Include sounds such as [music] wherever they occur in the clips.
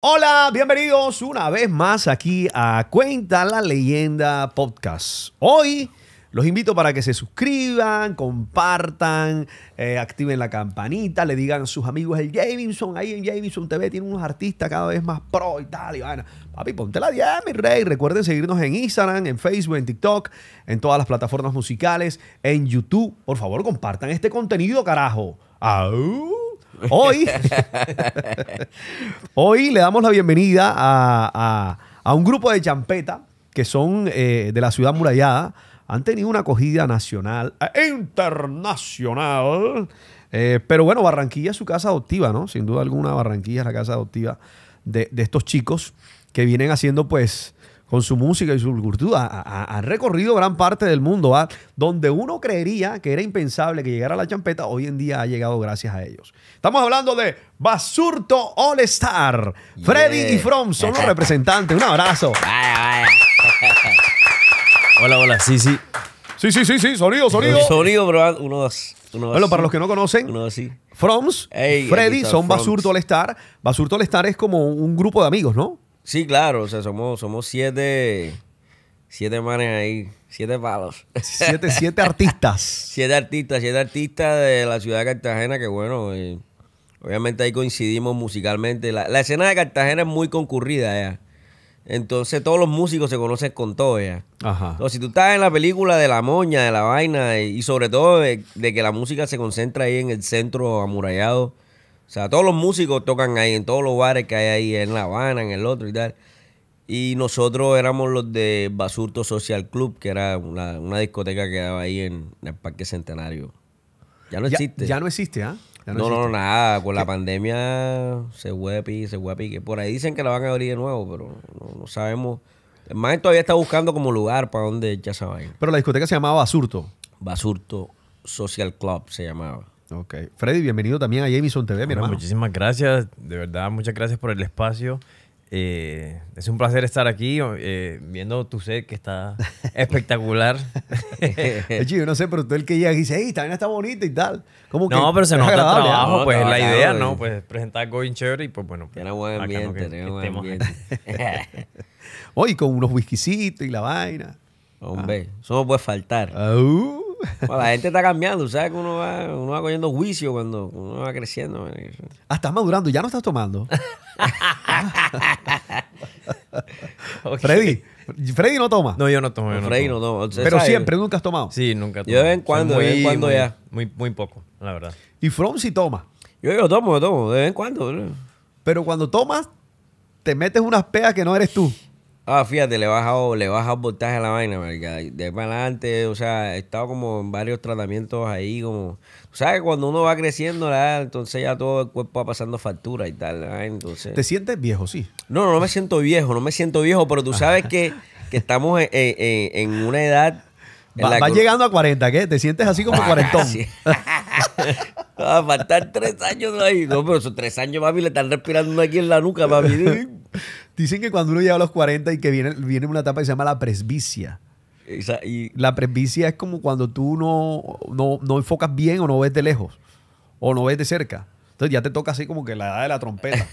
Hola, bienvenidos una vez más aquí a Cuenta la Leyenda Podcast. Hoy los invito para que se suscriban, compartan, eh, activen la campanita, le digan a sus amigos el Jameson, ahí en Jameson TV tiene unos artistas cada vez más pro y tal, y Papi, ponte la 10, mi rey. Recuerden seguirnos en Instagram, en Facebook, en TikTok, en todas las plataformas musicales, en YouTube. Por favor, compartan este contenido, carajo. ¡Au! Hoy, [laughs] hoy le damos la bienvenida a, un grupo de champeta que son eh, de la ciudad murallada. Han tenido una acogida nacional, eh, internacional. Eh, pero bueno, Barranquilla es su casa adoptiva, ¿no? Sin duda alguna, Barranquilla es la casa adoptiva de, de estos chicos que vienen haciendo, pues, con su música y su cultura, han recorrido gran parte del mundo. ¿ah? Donde uno creería que era impensable que llegara la champeta, hoy en día ha llegado gracias a ellos. Estamos hablando de Basurto All Star. Freddy y From son los [laughs] representantes. Un abrazo. [laughs] hola, hola. Sí, sí. Sí, sí, sí, sí. Sonido, sonido. Sonido, bro. Ah, uno, dos. bueno, para los que no conocen, Uno, sí. Froms, Freddy son Basurto All Star. Basurto All Star es como un grupo de amigos, ¿no? Sí, claro, o sea, somos, somos siete, siete manes ahí, siete palos. Siete, siete artistas. [laughs] siete artistas, siete artistas de la ciudad de Cartagena, que bueno, eh, obviamente ahí coincidimos musicalmente. La, escena de Cartagena es muy concurrida ya. Entonces todos los músicos se conocen con todo ya. Ajá. si tú estás en la película de la moña, de la vaina, y, sobre todo de que la música se concentra ahí en el centro amurallado o sea, todos los músicos tocan ahí, en todos los bares que hay ahí, en La Habana, en el otro y tal. Y nosotros éramos los de Basurto Social Club, que era una, discoteca que daba ahí en, el Parque Centenario. Ya no existe. Ya, no existe, ¿ah? No, no, nada. Con la pandemia se huepi, se huepi. Que por ahí dicen que la van a abrir de nuevo, pero no, sabemos. El man todavía está buscando como lugar para donde ya se ir. Pero la discoteca se llamaba Basurto. Basurto Social Club se llamaba. Ok. Freddy, bienvenido también a Jameson TV, mi hermano. Muchísimas gracias, de verdad, muchas gracias por el espacio. Eh, es un placer estar aquí eh, viendo tu set que está [laughs] espectacular. [laughs] yo no sé, pero tú el que llega y dice, hey, también está bonita y tal. no, pero se nos ha trabajo, pues la idea, ¿no? Pues presentar Going Cherry, y pues bueno. Pues, tiene buen ambiente, tiene buen Hoy [laughs] con unos whiskycitos y la vaina. Hombre, ah. eso no puede faltar. Ah, uh la gente está cambiando, ¿sabes? uno va, uno va cogiendo juicio cuando uno va creciendo. Ah, estás madurando, ya no estás tomando. [laughs] Ah. Freddy, Freddy no toma. No, yo no tomo. no no Pero siempre, nunca has tomado. Sí, nunca tomo. Yo de vez en cuando, de vez en cuando ya. Muy, muy poco, la verdad. Y From toma. Yo, yo tomo, yo tomo, de vez en cuando. Pero cuando tomas, te metes unas peas que no eres tú. Ah, fíjate, le he bajado, le he bajado voltaje a la vaina, marica. De para adelante, o sea, he estado como en varios tratamientos ahí, como... Tú sabes, cuando uno va creciendo, ¿la? entonces ya todo el cuerpo va pasando factura y tal, entonces... ¿Te sientes viejo, sí? No, no me siento viejo, no me siento viejo, pero tú sabes que, estamos en, una edad... Vas llegando a 40, ¿qué? ¿Te sientes así como ah, cuarentón? Sí. Va [laughs] a ah, faltar tres años ahí. No, pero esos tres años, papi, le están respirando aquí en la nuca, papi. [laughs] Dicen que cuando uno llega a los 40 y que viene, viene una etapa que se llama la presbicia. y... La presbicia es como cuando tú no, enfocas bien o no ves de lejos o no ves de cerca. Entonces ya te toca así como que la edad de la trompeta.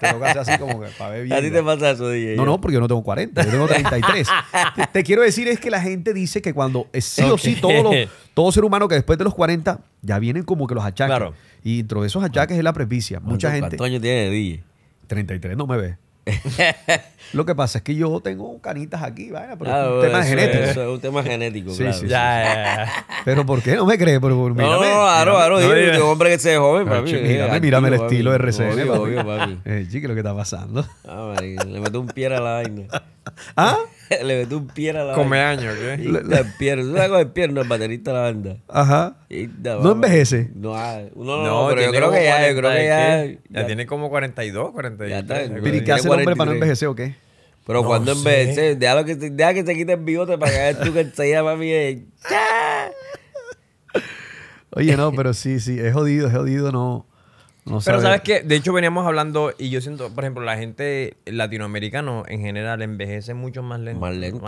Te toca así como que para ver bien. [laughs] ¿A ti te pasa eso, DJ? No, no, porque yo no tengo 40, yo tengo 33. [laughs] te, quiero decir es que la gente dice que cuando sí o sí, [laughs] todo, ser humano que después de los 40 ya vienen como que los achaques. Y dentro de esos achaques es la presbicia. Mucha gente. ¿Cuántos años tiene DJ? 33, no me ves. [laughs] Lo que pasa es que yo tengo canitas aquí, vaya, pero es ah, un tema genético. Es, eso es un tema genético, sí, claro. Sí, ya, [laughs] Ya, Pero ¿por qué no me crees? Pero, mírame, no, no, claro, claro. Dime, hombre que se joven, para mí. mírame, eh, mírame el estilo de RCN, obvio, eh, lo que está pasando. Ah, le meto un pie a la vaina. [laughs] ¿Ah? [laughs] le meto un pie a la Come años, ¿qué? Le pierdo. Tú sabes el pierno, el baterista de la banda. Ajá. no, envejece? No, ah, no, no, pero yo creo que ya, yo creo que ya, ya. tiene como 42, 42. Ya está. ¿Y qué hace el hombre para no envejecer o qué? Pero cuando envejece, deja que, se que quite el bigote para que tú que se llama mami. Eh, Oye, no, pero sí, sí, es jodido, es jodido no, pero sabes que, de hecho veníamos hablando y yo siento, por ejemplo, la gente latinoamericana en general envejece mucho más lento. Más lento.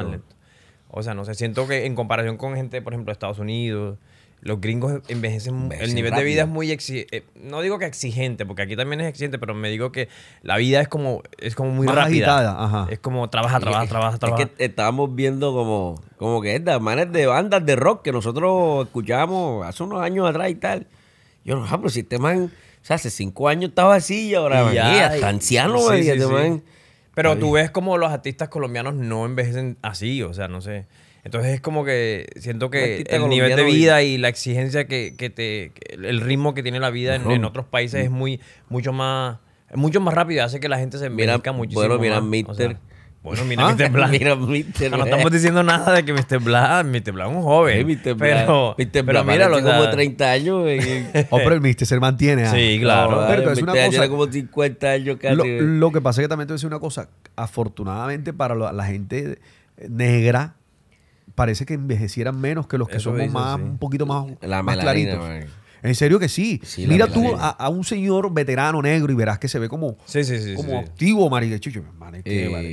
O sea, no sé, siento que en comparación con gente, por ejemplo, de Estados Unidos, los gringos envejecen, el nivel de vida es muy exigente, eh, no digo que exigente, porque aquí también es exigente, pero me digo que la vida es como es como muy rápida. Es como trabaja, trabaja, trabaja, trabaja. Es que estábamos viendo como como que estas manes de bandas de rock que nosotros escuchábamos hace unos años atrás y tal. Yo no, ah, pero si este man o sea, hace cinco años estaba así y ahora ya, está anciano, Pero tú ves como los artistas colombianos no envejecen así, o sea, no sé. Entonces es como que siento que el nivel de vida y la exigencia que, que te. el ritmo que tiene la vida en, otros países es mm. muy mucho más mucho más rápido. Hace que la gente se envejezca muchísimo. Bueno, mira, bueno, mira, ¿Ah? Mr. Black. Ah, no estamos diciendo nada de que Mr. Black, Mr. Black es un joven. Pero, Mr. Black, pero míralo, lo como 30 años. [laughs] oh, pero el Mr. se mantiene. Ah. Sí, claro. pero, es una cosa. como 50 años casi. Lo, que pasa es que también te voy a decir una cosa. Afortunadamente para la gente negra, parece que envejecieran menos que los que somos más, un poquito más, más claritos. En serio que sí. Mira tú a, un señor veterano negro y verás que se ve como, activo, María Chicho, man, es eh,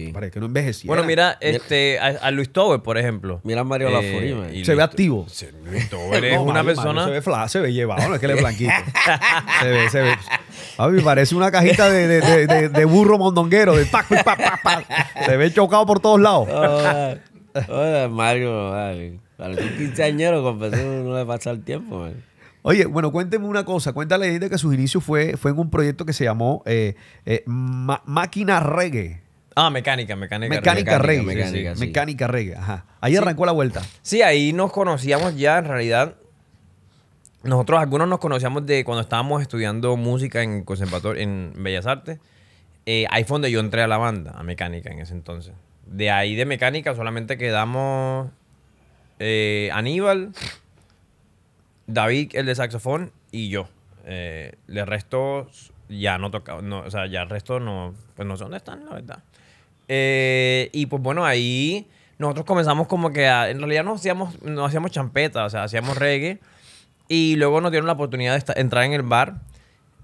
que, parece que no envejeció. Bueno, mira este, a, Luis Tober, por ejemplo. Mira a Mario eh, La Furima. Se ve activo. Se, Luis Tober [laughs] es una persona... se ve fla, se ve llevado, no es que le blanquito. [laughs] se ve, se ve. A mí parece una cajita de, de burro mondonguero. Se ve chocado por todos lados. Hola, Mario, vale. Para un quinceañero, confesé, no le pasa el tiempo, man. Oye, bueno, cuénteme una cosa. Cuéntale la que sus inicios fue, fue en un proyecto que se llamó eh, eh, Máquina Reggae. Ah, mecánica, mecánica. Mecánica reggae. Mecánica, reggae, mecánica, ajá. Ahí arrancó la vuelta. Sí, ahí nos conocíamos ya, en realidad. Nosotros algunos nos conocíamos de cuando estábamos estudiando música en conservatorio, en Bellas Artes. Eh, ahí fue donde yo entré a la banda, a mecánica en ese entonces. De ahí de mecánica solamente quedamos Aníbal, David, el de saxofón, y yo. el eh, resto ya no toca, o sea, ya el resto no, pues no sé dónde están, la verdad. Eh, y pues bueno, ahí nosotros comenzamos como que en realidad no hacíamos, no hacíamos champeta, o sea, hacíamos reggae. Y luego nos dieron la oportunidad de entrar en el bar.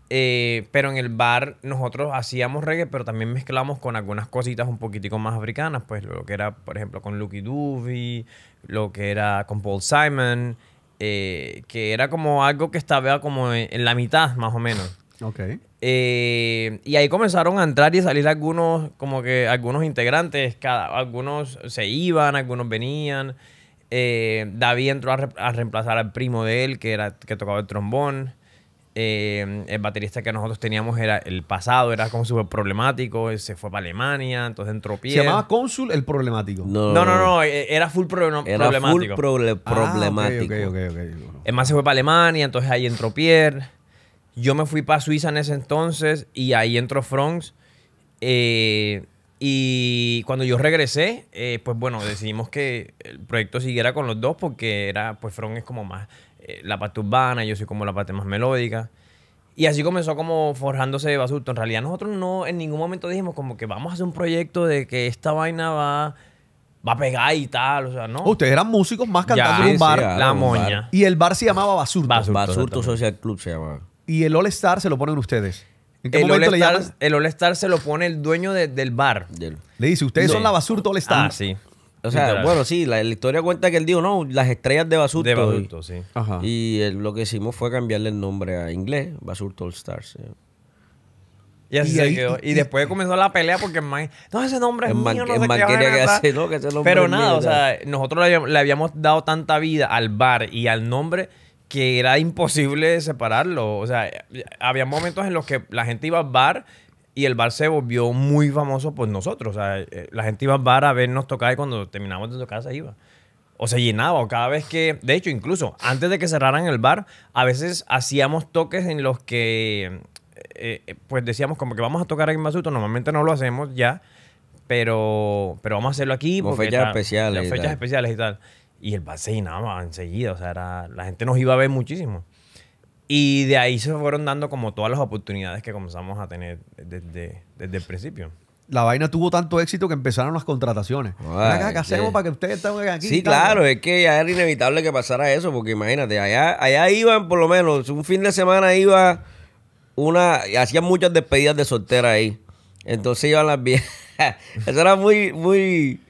Eh, pero en el bar nosotros hacíamos reggae, pero también mezclamos con algunas cositas un poquitico más africanas, pues lo que era, por ejemplo, con Lucky Doofy, lo que era con Paul Simon, eh, que era como algo que estaba como en, la mitad, más o menos. Ok. Eh, y ahí comenzaron a entrar y salir algunos, como que algunos integrantes, cada, algunos se iban, algunos venían. Eh, David entró a, a, reemplazar al primo de él, que, era, que tocaba el trombón. Eh, el baterista que nosotros teníamos era el pasado, era como súper problemático, eh, se fue para Alemania, entonces entró Pierre. ¿Se llamaba Cónsul el problemático? No, no, no, eh, era full problemático. era ah, Full problemático. es más, se fue para Alemania, entonces ahí entró Pierre. Yo me fui para Suiza en ese entonces y ahí entró Frongs. y cuando yo regresé, pues bueno, decidimos que el proyecto siguiera con los dos porque era, pues Frongs es como más eh, la parte urbana, yo soy como la parte más melódica. Y así comenzó como forjándose de basurto. En realidad nosotros no en ningún momento dijimos como que vamos a hacer un proyecto de que esta vaina va, va a pegar y tal. O sea, no. Ustedes eran músicos más cantando en un bar. la moña. Y el bar se llamaba Basurto. Basurto, Social Club se llamaba. Y el All Star se lo ponen ustedes. ¿En el All Star, se lo pone el dueño del bar. Le dice, ustedes son la Basurto All Star. Ah, sí. O sea, bueno, sí, la, historia cuenta que él dijo, no, las estrellas de Basurto. De Basurto, y, sí. Ajá. Y lo que hicimos fue cambiarle el nombre a inglés, Basurto All Stars. sí. Eh. Y así se quedó. [laughs] Y, después comenzó la pelea porque no, ese nombre es mío, no sé qué quería hacer, Pero nada, o sea, nosotros le habíamos, dado tanta vida al bar y al nombre que era imposible separarlo. O sea, había momentos en los que la gente iba al bar y el bar se volvió muy famoso por nosotros. O sea, eh, la gente iba al bar a vernos tocar y cuando terminábamos de tocar se iba. O se llenaba, o cada vez que. De hecho, incluso antes de que cerraran el bar, a veces hacíamos toques en los que. Eh, eh, pues decíamos como que vamos a tocar aquí en Basuto. Normalmente no lo hacemos ya, pero, pero vamos a hacerlo aquí. por fechas especiales. Fechas especiales y tal. Y el bar se llenaba enseguida. O sea, era, la gente nos iba a ver muchísimo. Y de ahí se fueron dando como todas las oportunidades que comenzamos a tener desde, el principio la vaina tuvo tanto éxito que empezaron las contrataciones. ¿Qué hacemos para que ustedes estén aquí? Sí, claro, es que ya era inevitable que pasara eso, porque imagínate, allá, allá iban por lo menos, un fin de semana iba una, hacían muchas despedidas de soltera ahí. Entonces iban las viejas. [laughs] eso era muy, muy,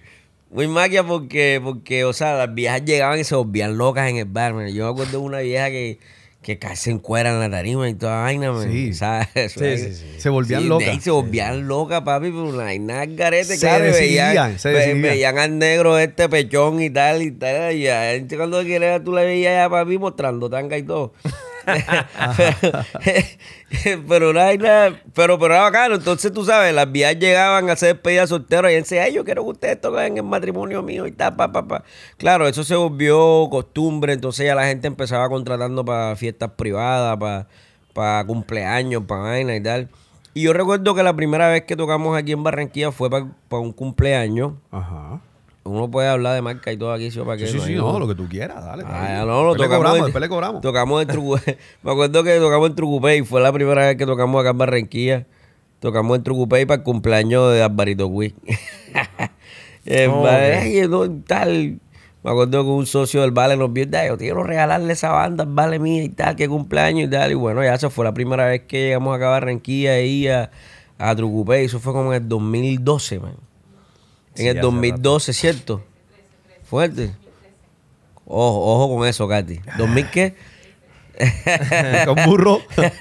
muy magia porque, porque, o sea, las viejas llegaban y se volvían locas en el bar. Yo me acuerdo de una vieja que que casi se encueran la tarima y toda vaina, ¿sabes? Se volvían sí, locas. se volvían locas, papi, por una vaina garete, se decidían, veían, se veían al negro este pechón y tal y tal. Y a él, cuando quiera tú le veías a papi mostrando tanga y todo. [laughs] pero una pero, pero era Entonces, tú sabes, las vías llegaban a hacer despedidas soltero y decían, ay, yo quiero que ustedes toquen el matrimonio mío y tal, pa, pa, pa. Claro, eso se volvió costumbre. Entonces, ya la gente empezaba contratando para fiestas privadas, para, cumpleaños, para vaina y tal. Y yo recuerdo que la primera vez que tocamos aquí en Barranquilla fue para, para un cumpleaños. Ajá uno puede hablar de marca y todo aquí, ¿sí? ¿Para qué? Sí, sí, no, lo que tú quieras, dale. Ah, no, lo tocamos. después le cobramos. Tocamos en Trucupé. [laughs] Me acuerdo que tocamos en Trucupé y fue la primera vez que tocamos acá en Barranquilla. Tocamos en Trucupé para el cumpleaños de Alvarito Wick. [laughs] Eh, okay. Eh, no, tal. Me acuerdo que un socio del Vale nos vio y yo quiero regalarle esa banda al Vale mía y tal, que cumpleaños y tal. Y bueno, ya esa fue la primera vez que llegamos acá a Barranquilla y a, a Trucupé. Eso fue como en el 2012, man en el 2012, ¿cierto? Fuerte. Ojo, ojo con eso, Katy. ¿2000 qué? [laughs] con burro. [laughs]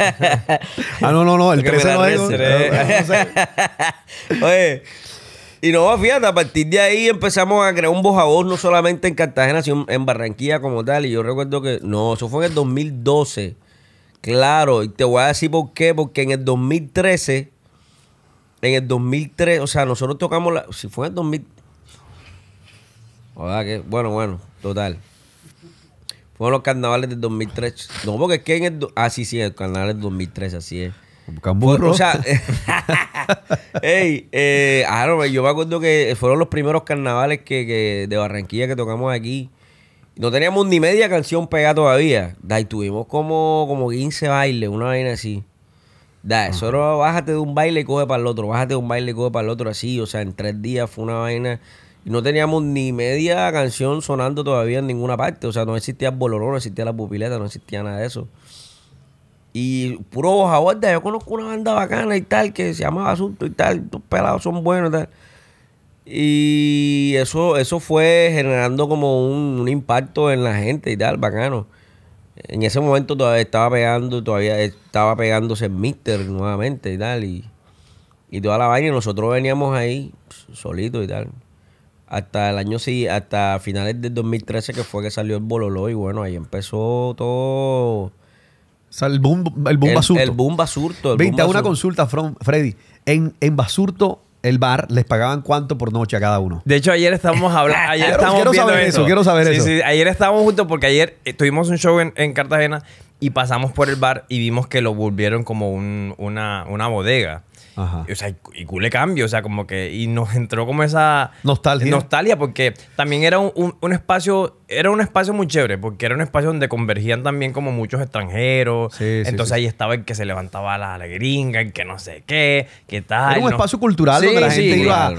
ah, no, no, no, el 13 no es. [laughs] Oye, y no, fíjate, a partir de ahí empezamos a crear un voz no solamente en Cartagena, sino en Barranquilla como tal. Y yo recuerdo que, no, eso fue en el 2012. Claro, y te voy a decir por qué, porque en el 2013 en el 2003, o sea, nosotros tocamos la. Si fue en el 2000. que, bueno, bueno, total. Fueron los carnavales del 2003. No, porque es que en el. Ah, sí, sí, el carnaval del 2003, así es. O sea, [laughs] Ey eh, ah, yo me acuerdo que fueron los primeros carnavales que, de Barranquilla que tocamos aquí. No teníamos ni media canción pegada todavía. y tuvimos como, como 15 bailes, una vaina así. Da, eso bájate de un baile y coge para el otro, bájate de un baile y coge para el otro, así, o sea, en tres días fue una vaina. Y no teníamos ni media canción sonando todavía en ninguna parte, o sea, no existía el bolorón, no existía la pupileta, no existía nada de eso. Y puro boja yo conozco una banda bacana y tal, que se llama Asunto y tal, tus pelados son buenos y tal. Y eso, eso fue generando como un impacto en la gente y tal, bacano en ese momento todavía estaba pegando, todavía estaba pegándose el Mister nuevamente y tal, y, toda la vaina, y nosotros veníamos ahí solitos y tal. Hasta el año sí, hasta finales del 2013 que fue que salió el Bololo y bueno, ahí empezó todo. el boom, el basurto. El boom basurto. El una consulta, Freddy. En, en basurto, el bar, ¿les pagaban cuánto por noche a cada uno? De hecho, ayer estábamos hablando. [laughs] Ayer quiero, estamos saber eso, quiero saber eso. Sí, ayer estábamos juntos porque ayer eh, tuvimos un show en, en, Cartagena y pasamos por el bar y vimos que lo volvieron como una, una bodega. O sea, y culé cambio, o sea, como que. Y nos entró como esa. Nostalgia. Nostalgia, porque también era un, espacio. Era un espacio muy chévere, porque era un espacio donde convergían también como muchos extranjeros. Entonces ahí estaba el que se levantaba la, gringa, el que no sé qué, qué tal. Era un espacio cultural donde la gente iba.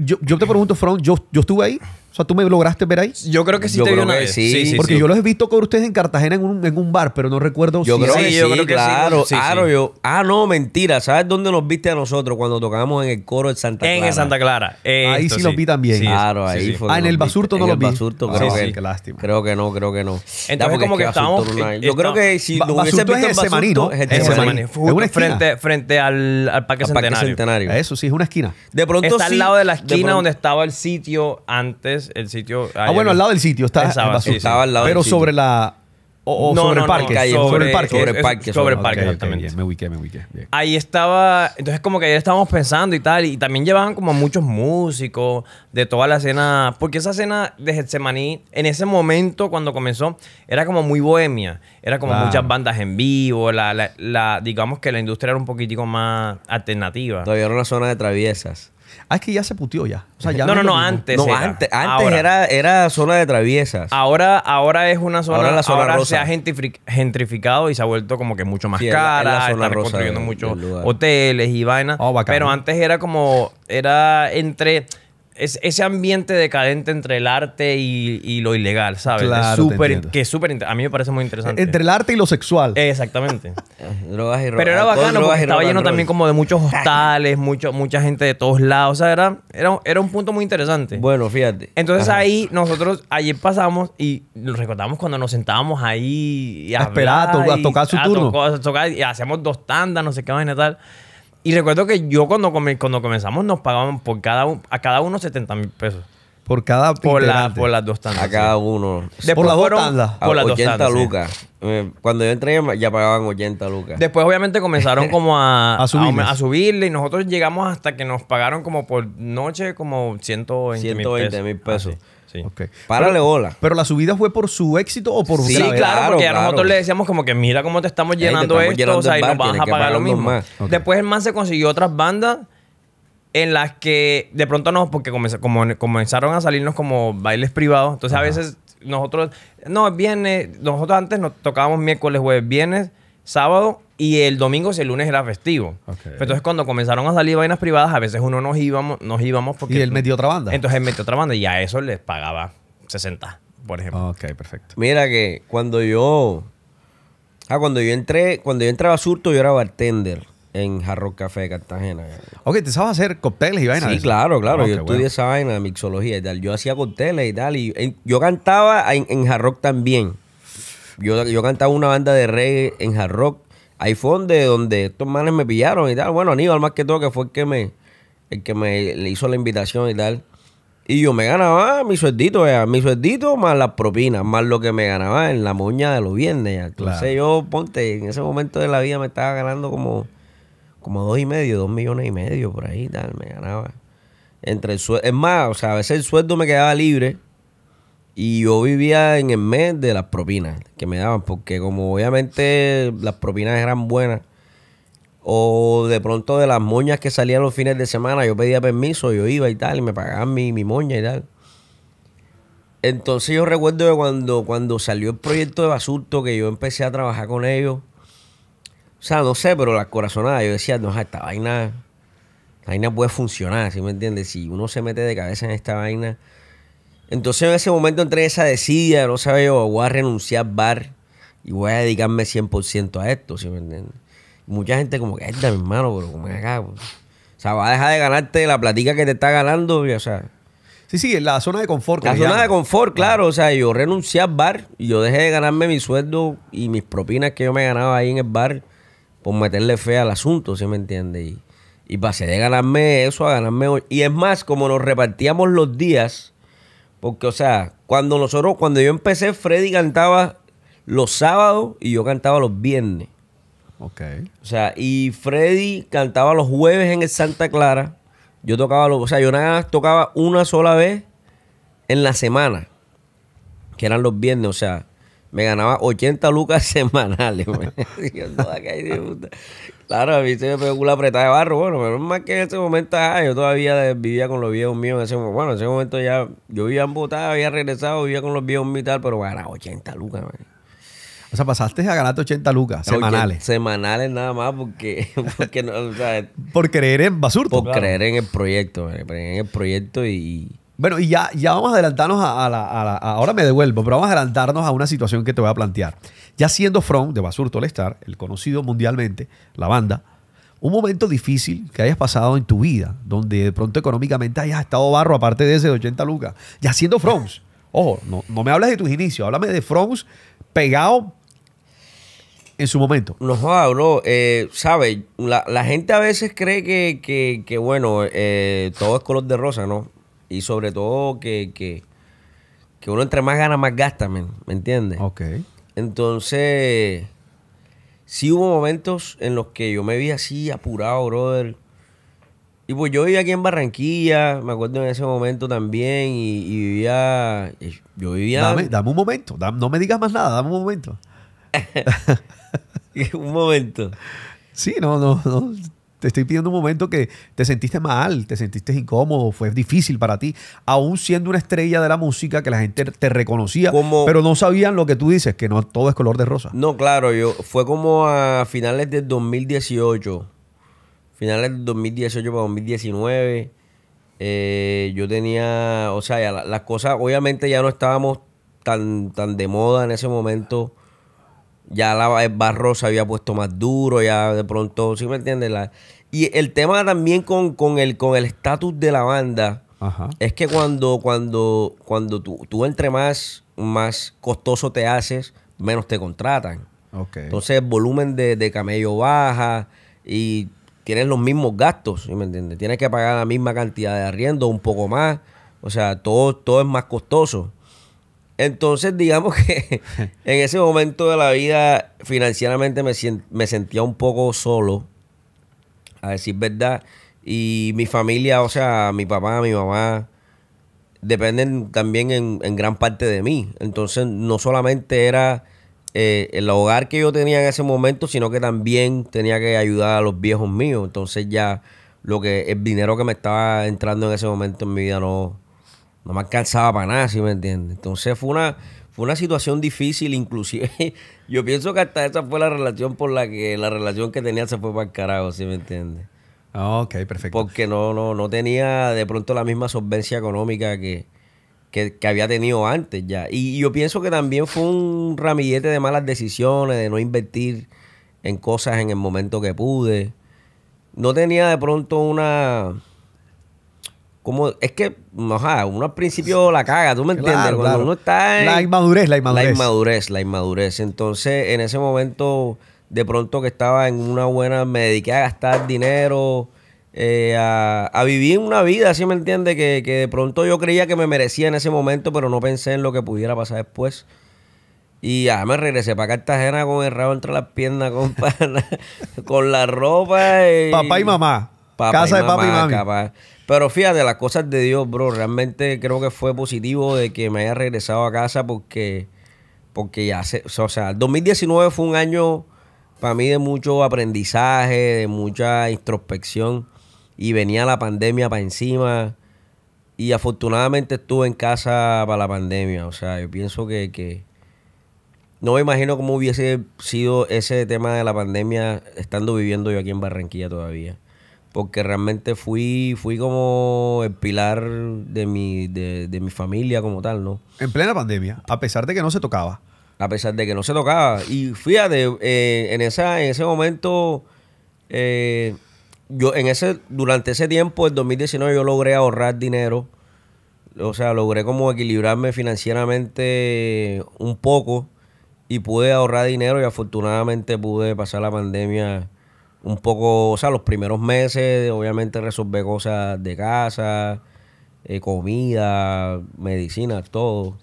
yo, te pregunto, front yo, yo estuve ahí. O sea, ¿tú me lograste ver ahí? Yo creo que sí yo te vi una vez. Sí, sí, sí Porque yo los he visto con ustedes en Cartagena en un, en un bar, pero no recuerdo yo si creo yo creo que Sí, claro, Claro, yo. Ah, no, mentira. ¿Sabes dónde nos viste a nosotros cuando tocábamos en el coro de Santa Clara? En Santa Clara. ahí sí los vi también. claro, ahí fue. Ah, en el Basurto no los vi. En el Basurto creo que. Qué lástima. Creo que no, creo que no. Entonces, como que estamos... Yo creo que si lo hubiese visto en Semaní, ¿no? Es una esquina. Frente al Parque Centenario. Eso sí, es una esquina. De pronto Está al lado de la esquina donde estaba el sitio antes el sitio. Ah, bueno, al lado del sitio Estaba, al lado Pero sobre la. O, sobre, el parque, sobre, el parque. Sobre parque. exactamente. me Ahí estaba, entonces como que ayer estábamos pensando y tal, y también llevaban como muchos músicos de toda la escena, porque esa escena de Getsemaní, en ese momento cuando comenzó, era como muy bohemia, era como muchas bandas en vivo, la, la- digamos que la industria era un poquitico más alternativa. Todavía era una zona de traviesas. Ah, es que ya se putió ya. O sea, ya no, no, no, antes. No, era. antes, era, era zona de traviesas. Ahora, ahora es una zona. Ahora, la se ha gentrificado y se ha vuelto como que mucho más cara. la, están construyendo muchos hoteles y vainas. Oh, pero antes era como. Era entre es ese ambiente decadente entre el arte y, y lo ilegal, ¿sabes? Claro, super, que es súper A mí me parece muy interesante. Entre el arte y lo sexual. exactamente. [laughs] Eh, drogas y Pero era bacano estaba lleno también como de muchos hostales, mucho, mucha gente de todos lados. O sea, era, era, era un punto muy interesante. Bueno, fíjate. Entonces ahí nosotros ayer pasamos y lo recordamos cuando nos sentábamos ahí y a, esperar, a, tocar su turno. A tocar, y hacíamos dos tandas, no sé qué más, y tal. Y recuerdo que yo cuando, cuando comenzamos nos pagaban por cada a cada uno 70 mil pesos. Por cada por, por las dos tandas. A cada uno. por las dos tandas. Por las dos tandas, lucas. Eh, cuando yo entré ya pagaban 80 lucas. Después obviamente comenzaron como a, [laughs] a, subirle. y nosotros llegamos hasta que nos pagaron como por noche como 120 mil pesos. 120 mil pesos. Sí. Okay. Párale bola. Pero la subida fue por su éxito o por Sí, claro, porque a nosotros le decíamos como que mira cómo te estamos llenando esto, o sea, y nos vas a pagar lo mismo. Después el man se consiguió otras bandas en las que de pronto no, porque como, comenzaron a salirnos como bailes privados. Entonces a veces nosotros, no, viene nosotros antes nos tocábamos miércoles, jueves, viernes, sábado y el domingo y el lunes era festivo. Entonces, cuando comenzaron a salir vainas privadas, a veces uno nos íbamos, nos íbamos porque. Y él metió otra banda. Entonces él metió otra banda y a eso les pagaba 60, por ejemplo. Ok, perfecto. Mira que cuando yo. Ah, cuando yo entré, cuando yo entraba Surto, yo era bartender en Jarro Café de Cartagena. Ok, ¿te sabes hacer cócteles y vainas? Sí, claro, claro. yo estudié esa vaina mixología y tal. Yo hacía cócteles y tal. Y yo cantaba en, en Jarro también. Yo, yo cantaba una banda de reggae en Jarro iPhone de donde, estos manes me pillaron y tal. Bueno, Aníbal más que todo, que fue el que me, el que me hizo la invitación y tal. Y yo me ganaba mi sueldito, ya. mi sueldito más las propinas, más lo que me ganaba en la moña de los viernes. Entonces yo, ponte, en ese momento de la vida me estaba ganando como, como dos y medio, dos millones y medio por ahí, tal, me ganaba. Entre el sueldo, es más, o sea, a veces el sueldo me quedaba libre y yo vivía en el mes de las propinas que me daban, porque como obviamente las propinas eran buenas, o de pronto de las moñas que salían los fines de semana, yo pedía permiso, yo iba y tal, y me pagaban mi, moña y tal. Entonces yo recuerdo que cuando, cuando salió el proyecto de Basurto, que yo empecé a trabajar con ellos, o sea, no sé, pero las corazonadas yo decía, no, esta vaina, esta vaina puede funcionar, si me entiendes? Si uno se mete de cabeza en esta vaina, entonces en ese momento entré esa decida, no sabes? yo, voy a renunciar bar y voy a dedicarme 100% a esto, ¿sí me entiendes? mucha gente como que, mi hermano, pero como acá, o sea, va a dejar de ganarte la platica que te está ganando, o sea. Sí, sí, la zona de confort. La zona de confort, ah. claro. O sea, yo renuncié al bar y yo dejé de ganarme mi sueldo y mis propinas que yo me ganaba ahí en el bar por meterle fe al asunto, ¿sí me entiendes? Y, pasé de ganarme eso a ganarme... Y es más, como nos repartíamos los días, porque, o sea, cuando nosotros, cuando yo empecé, Freddy cantaba los sábados y yo cantaba los viernes. Ok. O sea, y Freddy cantaba los jueves en el Santa Clara. Yo tocaba los, o sea, yo nada tocaba una sola vez en la semana, que eran los viernes, o sea, me ganaba 80 lucas [laughs] semanales. [laughs] Claro, viste película apretada de barro, bueno, pero más que en ese momento, ah, yo todavía vivía con los viejos míos en ese momento. Bueno, en ese momento ya, yo vivía en había regresado, vivía con los viejos míos y tal, pero ganaba 80 lucas, man. O sea, pasaste a ganarte 80 lucas semanales. semanales nada más porque... [laughs] porque no, o sea, por creer en Basurto. Por creer en el proyecto, en el proyecto y bueno, y ya, ya vamos a adelantarnos a, la, ahora me devuelvo, pero vamos a adelantarnos a una situación que te voy a plantear. Ya siendo From de Basurto Tolestar, el conocido mundialmente, la banda, un momento difícil que hayas pasado en tu vida, donde de pronto económicamente hayas estado barro, aparte de ese de 80 lucas, ya siendo Froms. Ojo, no, me hables de tus inicios, háblame de Froms pegado en su momento. No hablo, no, Eh, ¿Sabes? La, gente a veces cree que, bueno, eh, todo es color de rosa, ¿no? Y sobre todo que, uno entre más gana, más gasta, ¿me entiendes? Ok. Entonces, sí hubo momentos en los que yo me vi así apurado, brother. Y pues yo vivía aquí en Barranquilla, me acuerdo en ese momento también, y, vivía. Yo vivía. Dame, un momento, no me digas más nada, dame un momento. [laughs] un momento. Sí, no, no, no te estoy pidiendo un momento que te sentiste mal, te sentiste incómodo, fue difícil para ti, aún siendo una estrella de la música que la gente te reconocía, pero no sabían lo que tú dices, que no todo es color de rosa. No, claro, yo fue como a finales del 2018, finales del 2018 para 2019, eh, yo tenía, o sea, las cosas, obviamente ya no estábamos tan, tan de moda en ese momento ya la, el barro se había puesto más duro, ya de pronto, ¿sí me entiendes? La, y el tema también con, el con el estatus de la banda es que cuando, cuando, cuando tú, entre más, más costoso te haces, menos te contratan. Entonces el volumen de, camello baja y tienes los mismos gastos, ¿me entiendes? Tienes que pagar la misma cantidad de arriendo, un poco más. O sea, todo, todo es más costoso. Entonces, digamos que [laughs] en ese momento de la vida, financieramente me, me sentía un poco solo a decir verdad. Y mi familia, o sea, mi papá, mi mamá, dependen también en, gran parte de mí. Entonces, no solamente era eh, el hogar que yo tenía en ese momento, sino que también tenía que ayudar a los viejos míos. Entonces ya lo que el dinero que me estaba entrando en ese momento en mi vida no, no me alcanzaba para nada, si me entiendes? Entonces fue una, fue una situación difícil, inclusive. [laughs] Yo pienso que hasta esa fue la relación por la que la relación que tenía se fue para el carajo, ¿sí me entiendes? Ah, ok, perfecto. Porque no, no, no tenía de pronto la misma solvencia económica que, había tenido antes ya. y yo pienso que también fue un ramillete de malas decisiones, de no invertir en cosas en el momento que pude. No tenía de pronto una es que no uno al principio la caga, ¿tú me entiendes? Cuando uno está en, la inmadurez, la inmadurez. La inmadurez, la inmadurez. Entonces, en ese momento, de pronto que estaba en una buena, me dediqué a gastar dinero, eh, a, vivir una vida, ¿sí me entiendes? Que, de pronto yo creía que me merecía en ese momento, pero no pensé en lo que pudiera pasar después. Y ya me regresé para Cartagena con el rabo entre las piernas, [laughs] con, con la ropa. Y, papá y mamá. casa de papá y mamá. Pero fíjate, las cosas de Dios, bro, realmente creo que fue positivo de que me haya regresado a casa porque, porque ya se, o sea, el 2019 fue un año para mí de mucho aprendizaje, de mucha introspección y venía la pandemia para encima y afortunadamente estuve en casa para la pandemia, o sea, yo pienso que, que no me imagino cómo hubiese sido ese tema de la pandemia estando viviendo yo aquí en Barranquilla todavía porque realmente fui, fui como el pilar de mi, de, mi familia como tal, ¿no? En plena pandemia, a pesar de que no se tocaba. A pesar de que no se tocaba. Y fíjate, eh, en, esa, en ese momento, eh, yo en ese, durante ese tiempo, el 2019, yo logré ahorrar dinero. O sea, logré como equilibrarme financieramente un poco y pude ahorrar dinero y afortunadamente pude pasar la pandemia un poco, o sea, los primeros meses, obviamente resolver cosas de casa, eh, comida, medicina, todo.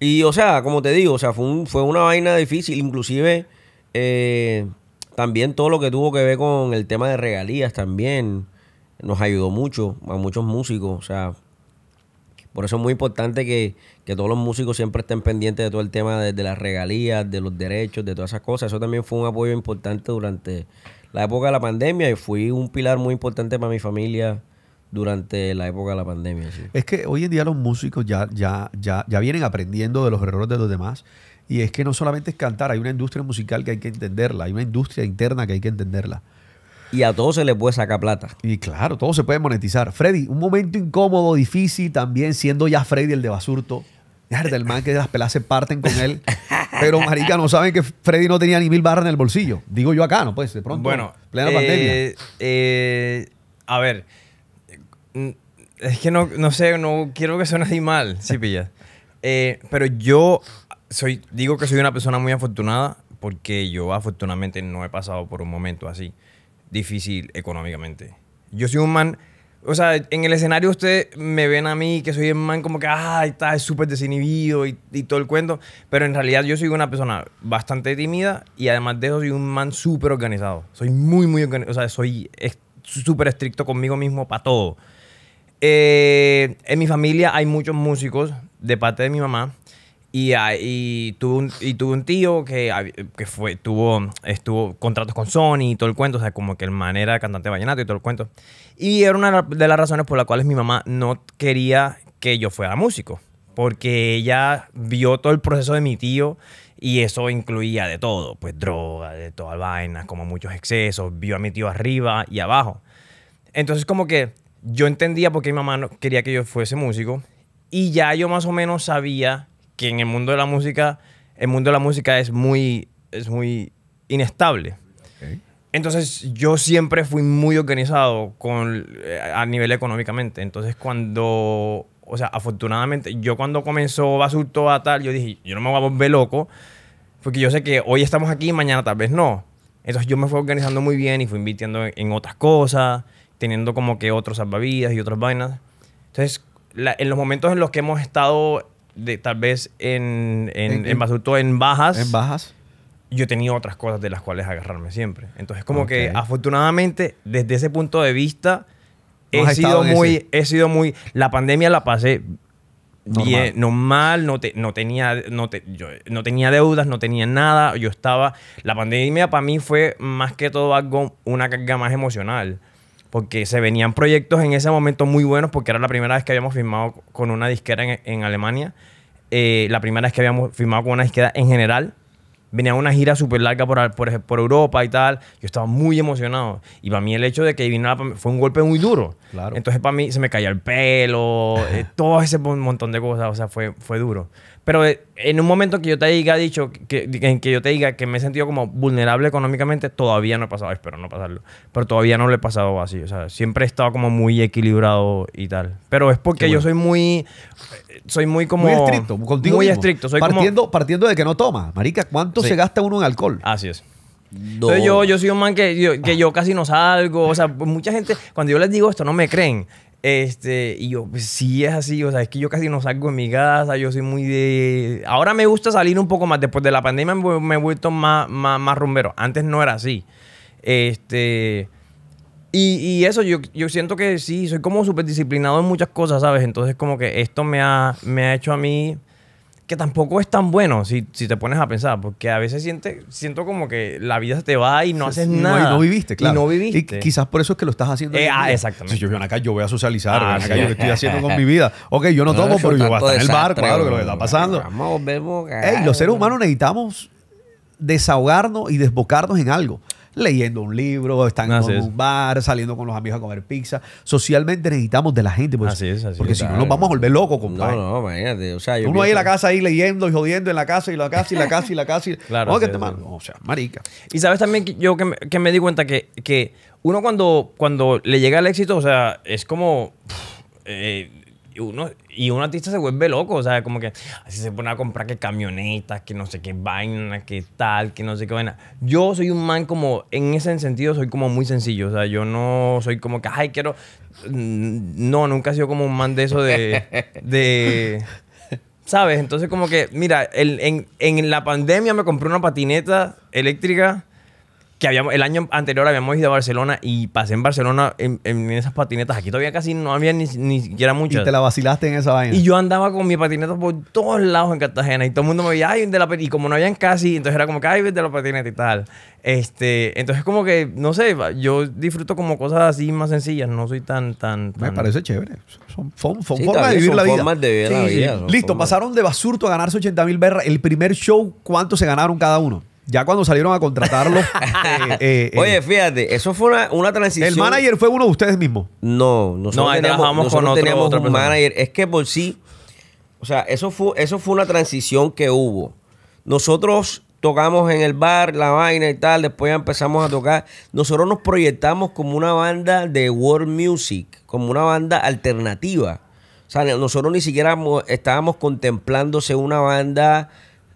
Y, o sea, como te digo, o sea, fue, fue una vaina difícil, inclusive eh, también todo lo que tuvo que ver con el tema de regalías también nos ayudó mucho a muchos músicos, o sea, por eso es muy importante que, todos los músicos siempre estén pendientes de todo el tema de, de, las regalías, de los derechos, de todas esas cosas. Eso también fue un apoyo importante durante la época de la pandemia y fui un pilar muy importante para mi familia durante la época de la pandemia. Es que hoy en día los músicos ya, ya, ya, ya vienen aprendiendo de los errores de los demás. Y es que no solamente es cantar, hay una industria musical que hay que entenderla, hay una industria interna que hay que entenderla. Y a todos se les puede sacar plata. Y claro, todo se puede monetizar. Freddy, un momento incómodo, difícil también, siendo ya Freddy el de Basurto. El man que las pelas se parten con él. [laughs] Pero, marica, no saben que Freddy no tenía ni mil barras en el bolsillo. Digo yo acá, ¿no? Pues, de pronto, bueno, plena eh, eh, a ver, mm, es que no, sé, no quiero que suene así mal, [laughs] sí, pilla. Eh, pero yo soy, digo que soy una persona muy afortunada porque yo afortunadamente no he pasado por un momento así difícil económicamente. Yo soy un man o sea, en el escenario ustedes me ven a mí, que soy el man como que, ay, ah, está súper desinhibido y, y, todo el cuento. Pero en realidad yo soy una persona bastante tímida y además de eso soy un man súper organizado. Soy muy, muy O sea, soy súper estricto conmigo mismo para todo. Eh, en mi familia hay muchos músicos de parte de mi mamá. Y, y, tuve un, tío que, que fue, tuvo, estuvo contratos con Sony y todo el cuento, o sea, como que el man era cantante vallenato y todo el cuento. Y era una de las razones por las cuales mi mamá no quería que yo fuera músico, porque ella vio todo el proceso de mi tío y eso incluía de todo, pues droga, de todas vaina como muchos excesos, vio a mi tío arriba y abajo. Entonces como que yo entendía por qué mi mamá no quería que yo fuese músico y ya yo más o menos sabía que en el mundo de la música, el mundo de la música es muy, es muy inestable. Entonces yo siempre fui muy organizado con, eh, a nivel económicamente. Entonces cuando, o sea, afortunadamente, yo cuando comenzó Basurto a tal, yo dije, yo no me voy a volver loco, porque yo sé que hoy estamos aquí y mañana tal vez no. Entonces yo me fui organizando muy bien y fui invirtiendo en otras cosas, teniendo como que otros salvavidas y otras vainas. Entonces, en los momentos en los que hemos estado de, tal vez en, en, en, en, bajas. En bajas yo tenía otras cosas de las cuales agarrarme siempre. Entonces, como que afortunadamente, desde ese punto de vista, he sido, muy, he sido muy. La pandemia la pasé bien, normal no, te, no, tenía, no, no tenía deudas, no tenía nada. Yo estaba. La pandemia para mí fue más que todo algo, una carga más emocional porque se venían proyectos en ese momento muy buenos, porque era la primera vez que habíamos firmado con una disquera en, Alemania, eh, la primera vez que habíamos firmado con una disquera en general. Venía una gira súper larga por, Europa y tal. Yo estaba muy emocionado. Y para mí el hecho de que viniera fue un golpe muy duro. Claro. Entonces para mí se me caía el pelo, eh, [laughs] todo ese montón de cosas. O sea, fue duro. Pero eh, en un momento que yo te diga, dicho, que, en que yo te diga que me he sentido como vulnerable económicamente, todavía no he pasado, espero no pasarlo. Pero todavía no lo he pasado así. O sea, siempre he estado como muy equilibrado y tal. Pero es porque yo soy muy. Soy muy como. Muy estricto, contigo. Muy estricto. Soy partiendo, partiendo de que no toma. Marica, ¿cuánto se gasta uno en alcohol? Así es. yo, yo soy un man que, que yo casi no salgo. O sea, mucha gente, cuando yo les digo esto, no me creen. Este, y yo, pues sí es así, o sea, es que yo casi no salgo en mi casa, yo soy muy de... Ahora me gusta salir un poco más, después de la pandemia me, he vuelto más, más, más, rumbero, antes no era así. Este, y, y eso, yo, yo, siento que sí, soy como súper disciplinado en muchas cosas, ¿sabes? Entonces como que esto me ha, me ha hecho a mí que tampoco es tan bueno si, si te pones a pensar, porque a veces siente, siento como que la vida se te va y no haces nada. Y no viviste, claro. Y no viviste. Y quizás por eso es que lo estás haciendo. Eh, ah, exactamente. Si yo ven acá, yo voy a socializar, ah, ven acá, yo estoy haciendo con [laughs] mi vida. Ok, yo no, tomo, pero yo voy a estar en el bar, claro, que lo que está pasando. Vamos, los seres humanos necesitamos desahogarnos y desbocarnos en algo leyendo un libro, están en un bar, saliendo con los amigos a comer pizza. Socialmente necesitamos de la gente, pues, porque si no nos vamos a volver locos, compadre. No, no, imagínate. Uno ahí en la casa, ahí leyendo y jodiendo en la casa y la casa y la casa y la casa. Y... claro. o sea, marica. Y sabes también que yo que me, di cuenta que, que uno cuando, cuando le llega el éxito, o sea, es como... Eh, uno, y un artista se vuelve loco, o sea, como que así se pone a comprar que camionetas, que no sé qué vaina, que tal, que no sé qué vaina. Yo soy un man como, en ese sentido, soy como muy sencillo, o sea, yo no soy como que, ay, quiero. Mm, no, nunca he sido como un man de eso de. de ¿Sabes? Entonces, como que, mira, en, en la pandemia me compré una patineta eléctrica que habíamos, el año anterior habíamos ido a Barcelona y pasé en Barcelona en, esas patinetas. Aquí todavía casi no había ni, siquiera mucho. Y te la vacilaste en esa vaina. Y yo andaba con mi patinetas por todos lados en Cartagena y todo el mundo me veía, ay, de la Y como no habían casi, entonces era como que, ay, de la patineta y tal. Este, entonces como que, no sé, yo disfruto como cosas así más sencillas, no soy tan, tan... Me parece chévere. Son, formas de vivir la vida. Listo, pasaron de basurto a ganarse 80 mil berras. El primer show, ¿cuánto se ganaron cada uno? ya cuando salieron a contratarlo. [laughs] Eh, eh, Oye, fíjate, eso fue una, una, transición. ¿El manager fue uno de ustedes mismos? No, nosotros no, teníamos, con otro, manager. Es que por sí, o sea, eso fue, eso fue una transición que hubo. Nosotros tocamos en el bar, la vaina y tal, después empezamos a tocar. Nosotros nos proyectamos como una banda de world music, como una banda alternativa. O sea, nosotros ni siquiera estábamos contemplándose una banda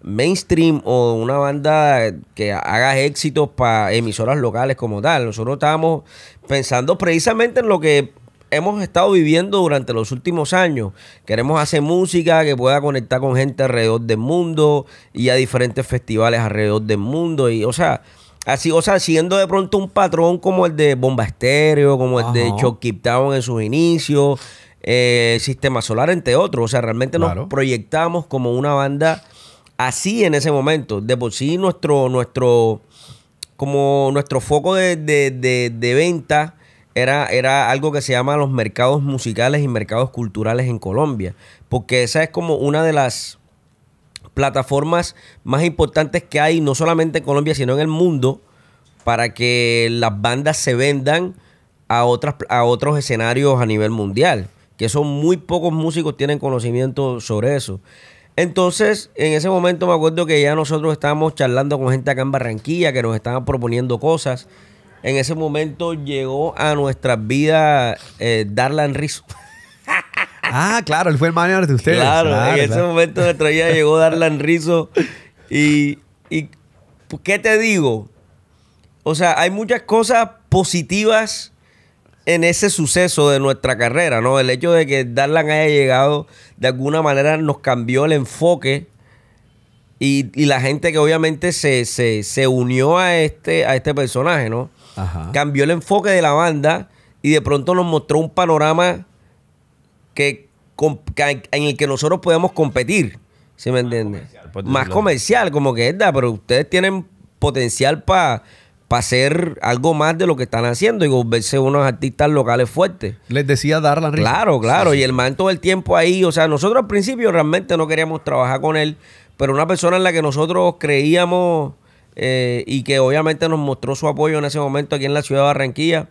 mainstream o una banda que haga éxitos para emisoras locales como tal. Nosotros estamos pensando precisamente en lo que hemos estado viviendo durante los últimos años. Queremos hacer música que pueda conectar con gente alrededor del mundo y a diferentes festivales alrededor del mundo. Y, o sea, así, o sea, siendo de pronto un patrón como el de Bomba Estéreo, como el de shock en sus inicios, eh, Sistema Solar, entre otros. O sea, realmente nos proyectamos como una banda así en ese momento. De por sí, nuestro, nuestro, como nuestro foco de, venta era, era algo que se llama los mercados musicales y mercados culturales en Colombia. Porque esa es como una de las plataformas más importantes que hay, no solamente en Colombia, sino en el mundo, para que las bandas se vendan a, otras, a otros escenarios a nivel mundial. Que son muy pocos músicos tienen conocimiento sobre eso. Entonces, en ese momento me acuerdo que ya nosotros estábamos charlando con gente acá en Barranquilla que nos estaban proponiendo cosas. En ese momento llegó a nuestra vida eh, Darlan Rizo. [laughs] ah, claro, él fue el manager de ustedes. Claro, en ese momento de nuestra vida llegó Darlan Rizo Y, y, ¿qué te digo? O sea, hay muchas cosas positivas en ese suceso de nuestra carrera, ¿no? El hecho de que Darlan haya llegado de alguna manera nos cambió el enfoque y, la gente que obviamente se, unió a este, a este personaje, ¿no? Cambió el enfoque de la banda y de pronto nos mostró un panorama que, en el que nosotros podemos competir, ¿sí me entiendes? Más comercial, como que es, pero ustedes tienen potencial para para hacer algo más de lo que están haciendo y volverse unos artistas locales fuertes. Les decía Darlan Rizo. Claro, claro. Y el man todo el tiempo ahí. O sea, nosotros al principio realmente no queríamos trabajar con él, pero una persona en la que nosotros creíamos eh, y que obviamente nos mostró su apoyo en ese momento aquí en la ciudad de Barranquilla,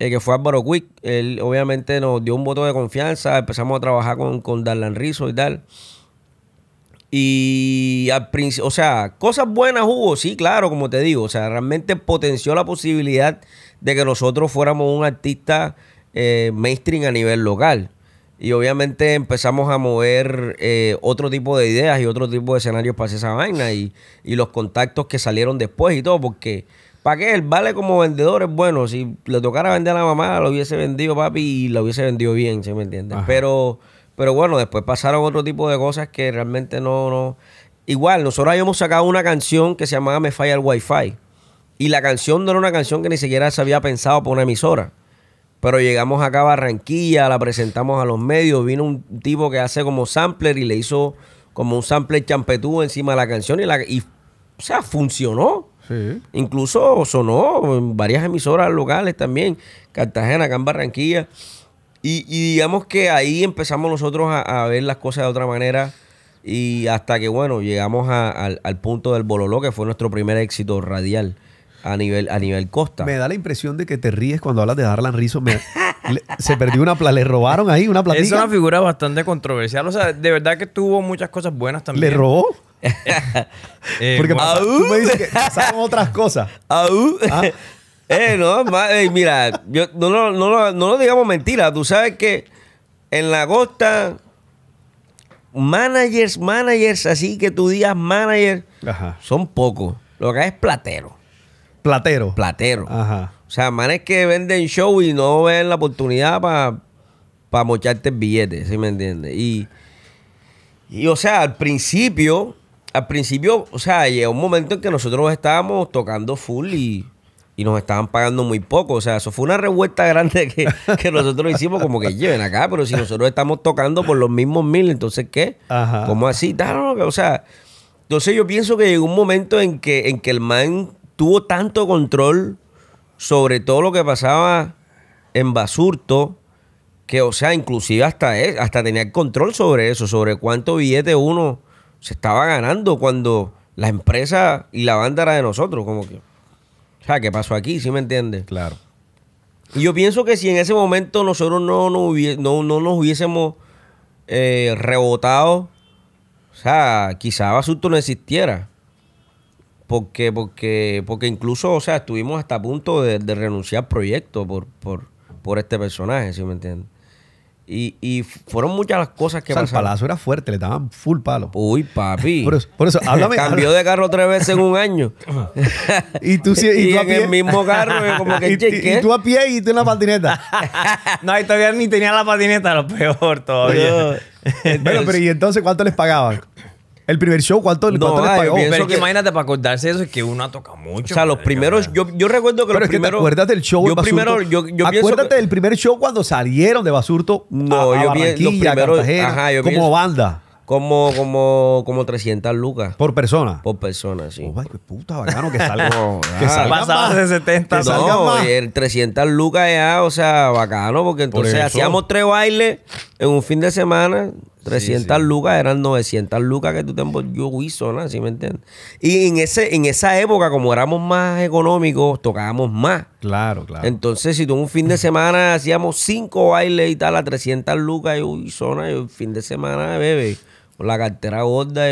eh, que fue Álvaro Quick. Él obviamente nos dio un voto de confianza. Empezamos a trabajar con, con Darlan Rizzo y tal. Y al principio, o sea, cosas buenas hubo, sí, claro, como te digo, o sea, realmente potenció la posibilidad de que nosotros fuéramos un artista eh, mainstream a nivel local. Y obviamente empezamos a mover eh, otro tipo de ideas y otro tipo de escenarios para hacer esa vaina y, los contactos que salieron después y todo, porque ¿para qué? El vale como vendedor es bueno. Si le tocara vender a la mamá, lo hubiese vendido papi y lo hubiese vendido bien, ¿sí me entiendes? Pero pero bueno, después pasaron otro tipo de cosas que realmente no, no. Igual, nosotros habíamos sacado una canción que se llamaba Me Falla el Wi-Fi. Y la canción no era una canción que ni siquiera se había pensado por una emisora. Pero llegamos acá a Barranquilla, la presentamos a los medios. Vino un tipo que hace como sampler y le hizo como un sampler champetú encima de la canción. Y, la, y o sea, funcionó. Incluso sonó en varias emisoras locales también. Cartagena, acá en Barranquilla. Y, digamos que ahí empezamos nosotros a, ver las cosas de otra manera. Y hasta que, bueno, llegamos al, punto del bololo, que fue nuestro primer éxito radial a nivel, a nivel costa. Me da la impresión de que te ríes cuando hablas de Darlan Rizzo. Me, se perdió una plata, le robaron ahí una platica. Es una figura bastante controversial. O sea, de verdad que tuvo muchas cosas buenas también. ¿Le robó? [laughs] Porque eh, me dices que pasaron otras cosas. Ah, eh, no, mira, yo, no, lo digamos mentira. Tú sabes que en la costa, managers, managers, así que tú digas manager, son pocos. Lo que hay es platero. Platero. Platero. Ajá. O sea, manes que venden show y no ven la oportunidad para mocharte el billete, ¿sí me entiendes? Y, y, o sea, al principio, al principio, o sea, llegó un momento en que nosotros estábamos tocando full y y nos estaban pagando muy poco. O sea, eso fue una revuelta [laughs] grande que, que nosotros hicimos, como que lleven acá, pero si nosotros estamos tocando por los mismos mil, entonces ¿qué? Ajá. ¿Cómo así? Ah, o sea, entonces yo pienso que llegó un momento en que, en que el man tuvo tanto control sobre todo lo que pasaba en Basurto, que o sea, inclusive hasta, eh, hasta tenía el control sobre eso, sobre cuánto billete uno se estaba ganando cuando la empresa y la banda era de nosotros, como que... O sea, ¿qué pasó aquí? ¿Sí me entiendes? Claro. Y yo pienso que si en ese momento nosotros no, no, no, no nos hubiésemos eh, rebotado, o sea, quizá Basurto no existiera. Porque, porque, porque incluso, o sea, estuvimos hasta punto de, renunciar al proyecto por, por, por este personaje, ¿sí me entiendes? Y, fueron muchas las cosas que o El palazo era fuerte, le daban full palo. Uy, papi. [laughs] Por eso, háblame. Cambió de carro tres veces en un año. [laughs] y tú, si, [laughs] y, tú en a pie? el mismo carro, como que y, y tú a pie y tú en la patineta. no, y todavía ni tenía la patineta, lo peor todavía. bueno, pero ¿y entonces cuánto les pagaban? El primer show, ¿cuánto, no, ¿cuánto ay, Pero que, imagínate, para acordarse eso es que uno ha tocado mucho. O sea, los primeros, yo, yo recuerdo que los primeros. ¿Te acuerdas del show? Yo primero, yo, Acuérdate del primer show cuando salieron de Basurto. No, yo vi, Los primeros, ajá, yo como banda. Como, como, como 300 lucas. ¿Por persona? Por persona, sí. qué oh, puta bacano que salga. que salga más de 70. Que no, El 300 lucas ya, o sea, bacano, porque entonces hacíamos tres bailes en un fin de semana. 300 lucas eran 900 lucas que tú te hizo ¿sí me entiendes? Y en, ese, en esa época, como éramos más económicos, tocábamos más. Claro, claro. Entonces, si tú un fin de semana [laughs] hacíamos cinco bailes y tal, a 300 lucas, yo zona, yo el fin de semana, bebé, con la cartera gorda,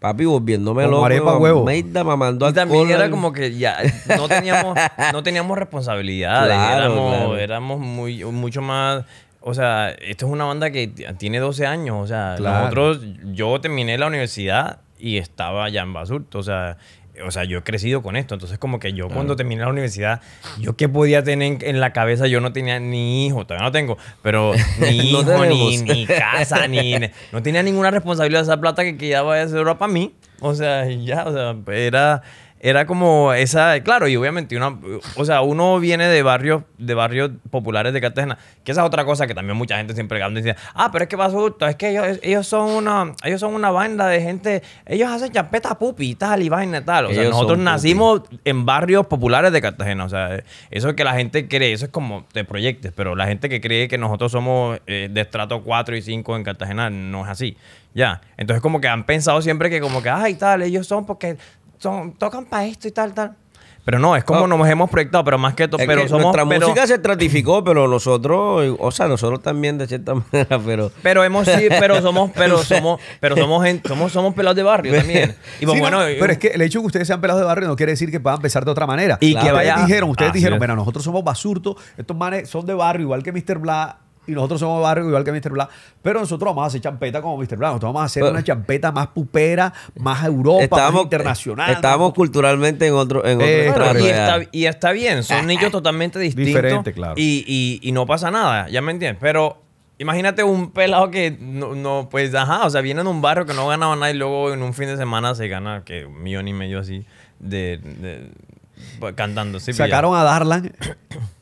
Papi, volviéndome loco. huevo. y también era como que ya no teníamos, no teníamos responsabilidades. [laughs] éramos, éramos muy, mucho más o sea, esto es una banda que tiene 12 años. O sea, nosotros, yo terminé la universidad y estaba ya en Basurto. O sea, o sea, yo he crecido con esto. Entonces, como que yo cuando terminé la universidad, yo qué podía tener en la cabeza, yo no tenía ni hijo, todavía no tengo, pero [laughs] ni hijo, ni, casa, ni. [laughs] No tenía ninguna responsabilidad de esa plata que quedaba de ese para mí. O sea, ya, o sea, era era como esa, claro, y obviamente una, o sea, uno viene de barrios, de barrios populares de Cartagena, que esa es otra cosa que también mucha gente siempre y dice, ah, pero es que Basurto, es que ellos, ellos son una, ellos son una banda de gente, ellos hacen champeta pupi, tal y vaina tal. O sea, nosotros nacimos en barrios populares de Cartagena. O sea, eso que la gente cree, eso es como te proyectes, pero la gente que cree que nosotros somos eh, de estrato 4 y 5 en Cartagena no es así. Ya. Entonces, como que han pensado siempre que, como que, ay, tal, ellos son porque tocan para esto y tal, tal. Pero no, es como no. nos hemos proyectado, pero más que todo. Pero somos, nuestra música se estratificó, pero nosotros, o sea, nosotros también de cierta [laughs] manera, pero. Pero hemos sí, pero somos, pero [laughs] somos, pero somos somos, somos pelados de barrio también. Pues pero es que el hecho de que ustedes sean pelados de barrio no quiere decir que puedan pensar de otra manera. Y que vayan. Ustedes dijeron, ustedes dijeron, pero nosotros somos basurto estos manes son de barrio, igual que Mr. Bla y nosotros somos barrio igual que Mr. Blanc, pero nosotros vamos a hacer champeta como Mr. Blanc, nosotros vamos a hacer una champeta más pupera, más Europa, más internacional. Estamos culturalmente en otro, en y, está, bien, son ah, niños ah, totalmente distintos. Diferente, claro. Y, no pasa nada, ya me entiendes, pero... Imagínate un pelado que no, pues, ajá, o sea, viene de un barrio que no ganaba nada y luego en un fin de semana se gana que un millón y medio así de pues cantando, sí. Sacaron a Darlan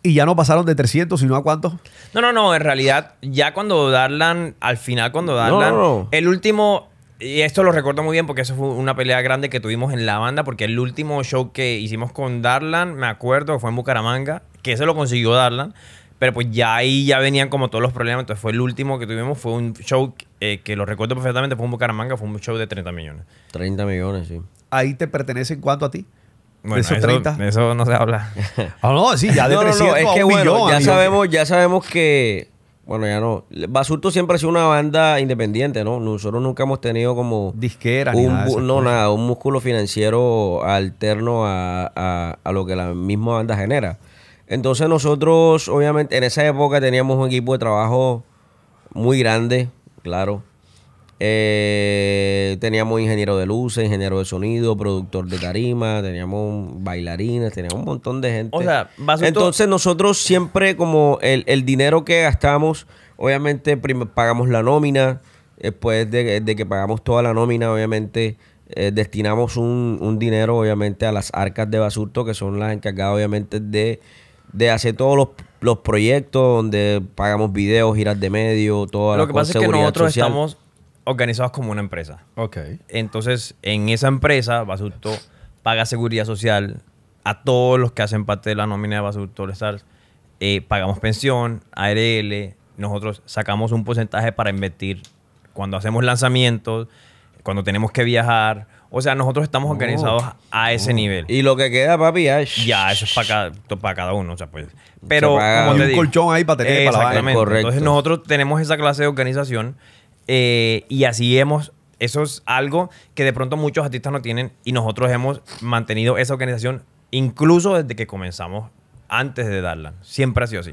y ya no pasaron de 300, sino a cuántos. No, no, no. En realidad, ya cuando Darlan, al final, cuando Darlan, no, el último. Y esto lo recuerdo muy bien porque eso fue una pelea grande que tuvimos en la banda, porque el último show que hicimos con Darlan, me acuerdo, fue en Bucaramanga, que se lo consiguió Darlan. Pero pues ya ahí ya venían como todos los problemas. Entonces fue el último que tuvimos. Fue un show eh, que lo recuerdo perfectamente. Fue un Bucaramanga. Fue un show de 30 millones. 30 millones, sí. ¿Ahí te pertenecen cuánto a ti? eso, Eso no se habla. [laughs] Ah, no, sí, ya de Es que ya sabemos, ya sabemos que bueno, ya no. Basurto siempre ha sido una banda independiente, ¿no? Nosotros nunca hemos tenido como. Disquera, un, No, nada, un músculo financiero alterno a, a, lo que la misma banda genera. Entonces, nosotros, obviamente, en esa época teníamos un equipo de trabajo muy grande, claro. Eh, teníamos ingeniero de luces, ingeniero de sonido, productor de tarima, teníamos bailarines, teníamos un montón de gente. O Entonces nosotros siempre como el, dinero que gastamos, obviamente pagamos la nómina, después de, que pagamos toda la nómina, obviamente eh, destinamos un, dinero obviamente a las arcas de Basurto, que son las encargadas obviamente de, de hacer todos los proyectos donde pagamos videos, giras de medio, todo Lo que pasa es que nosotros estamos organizados como una empresa. Ok. Entonces, en esa empresa, Basurto paga seguridad social a todos los que hacen parte de la nómina de Basurto eh, pagamos pensión, ARL, nosotros sacamos un porcentaje para invertir cuando hacemos lanzamientos, cuando tenemos que viajar. O sea, nosotros estamos oh. organizados a ese oh. nivel. Y lo que queda, para ya, ya eso es para cada, uno. O sea, pues, pero, como te un colchón ahí para tener para Exactamente. Entonces, nosotros tenemos esa clase de organización eh, y así hemos, eso es algo que de pronto muchos artistas no tienen y nosotros hemos mantenido esa organización incluso desde que comenzamos antes de darla. Siempre ha sido así.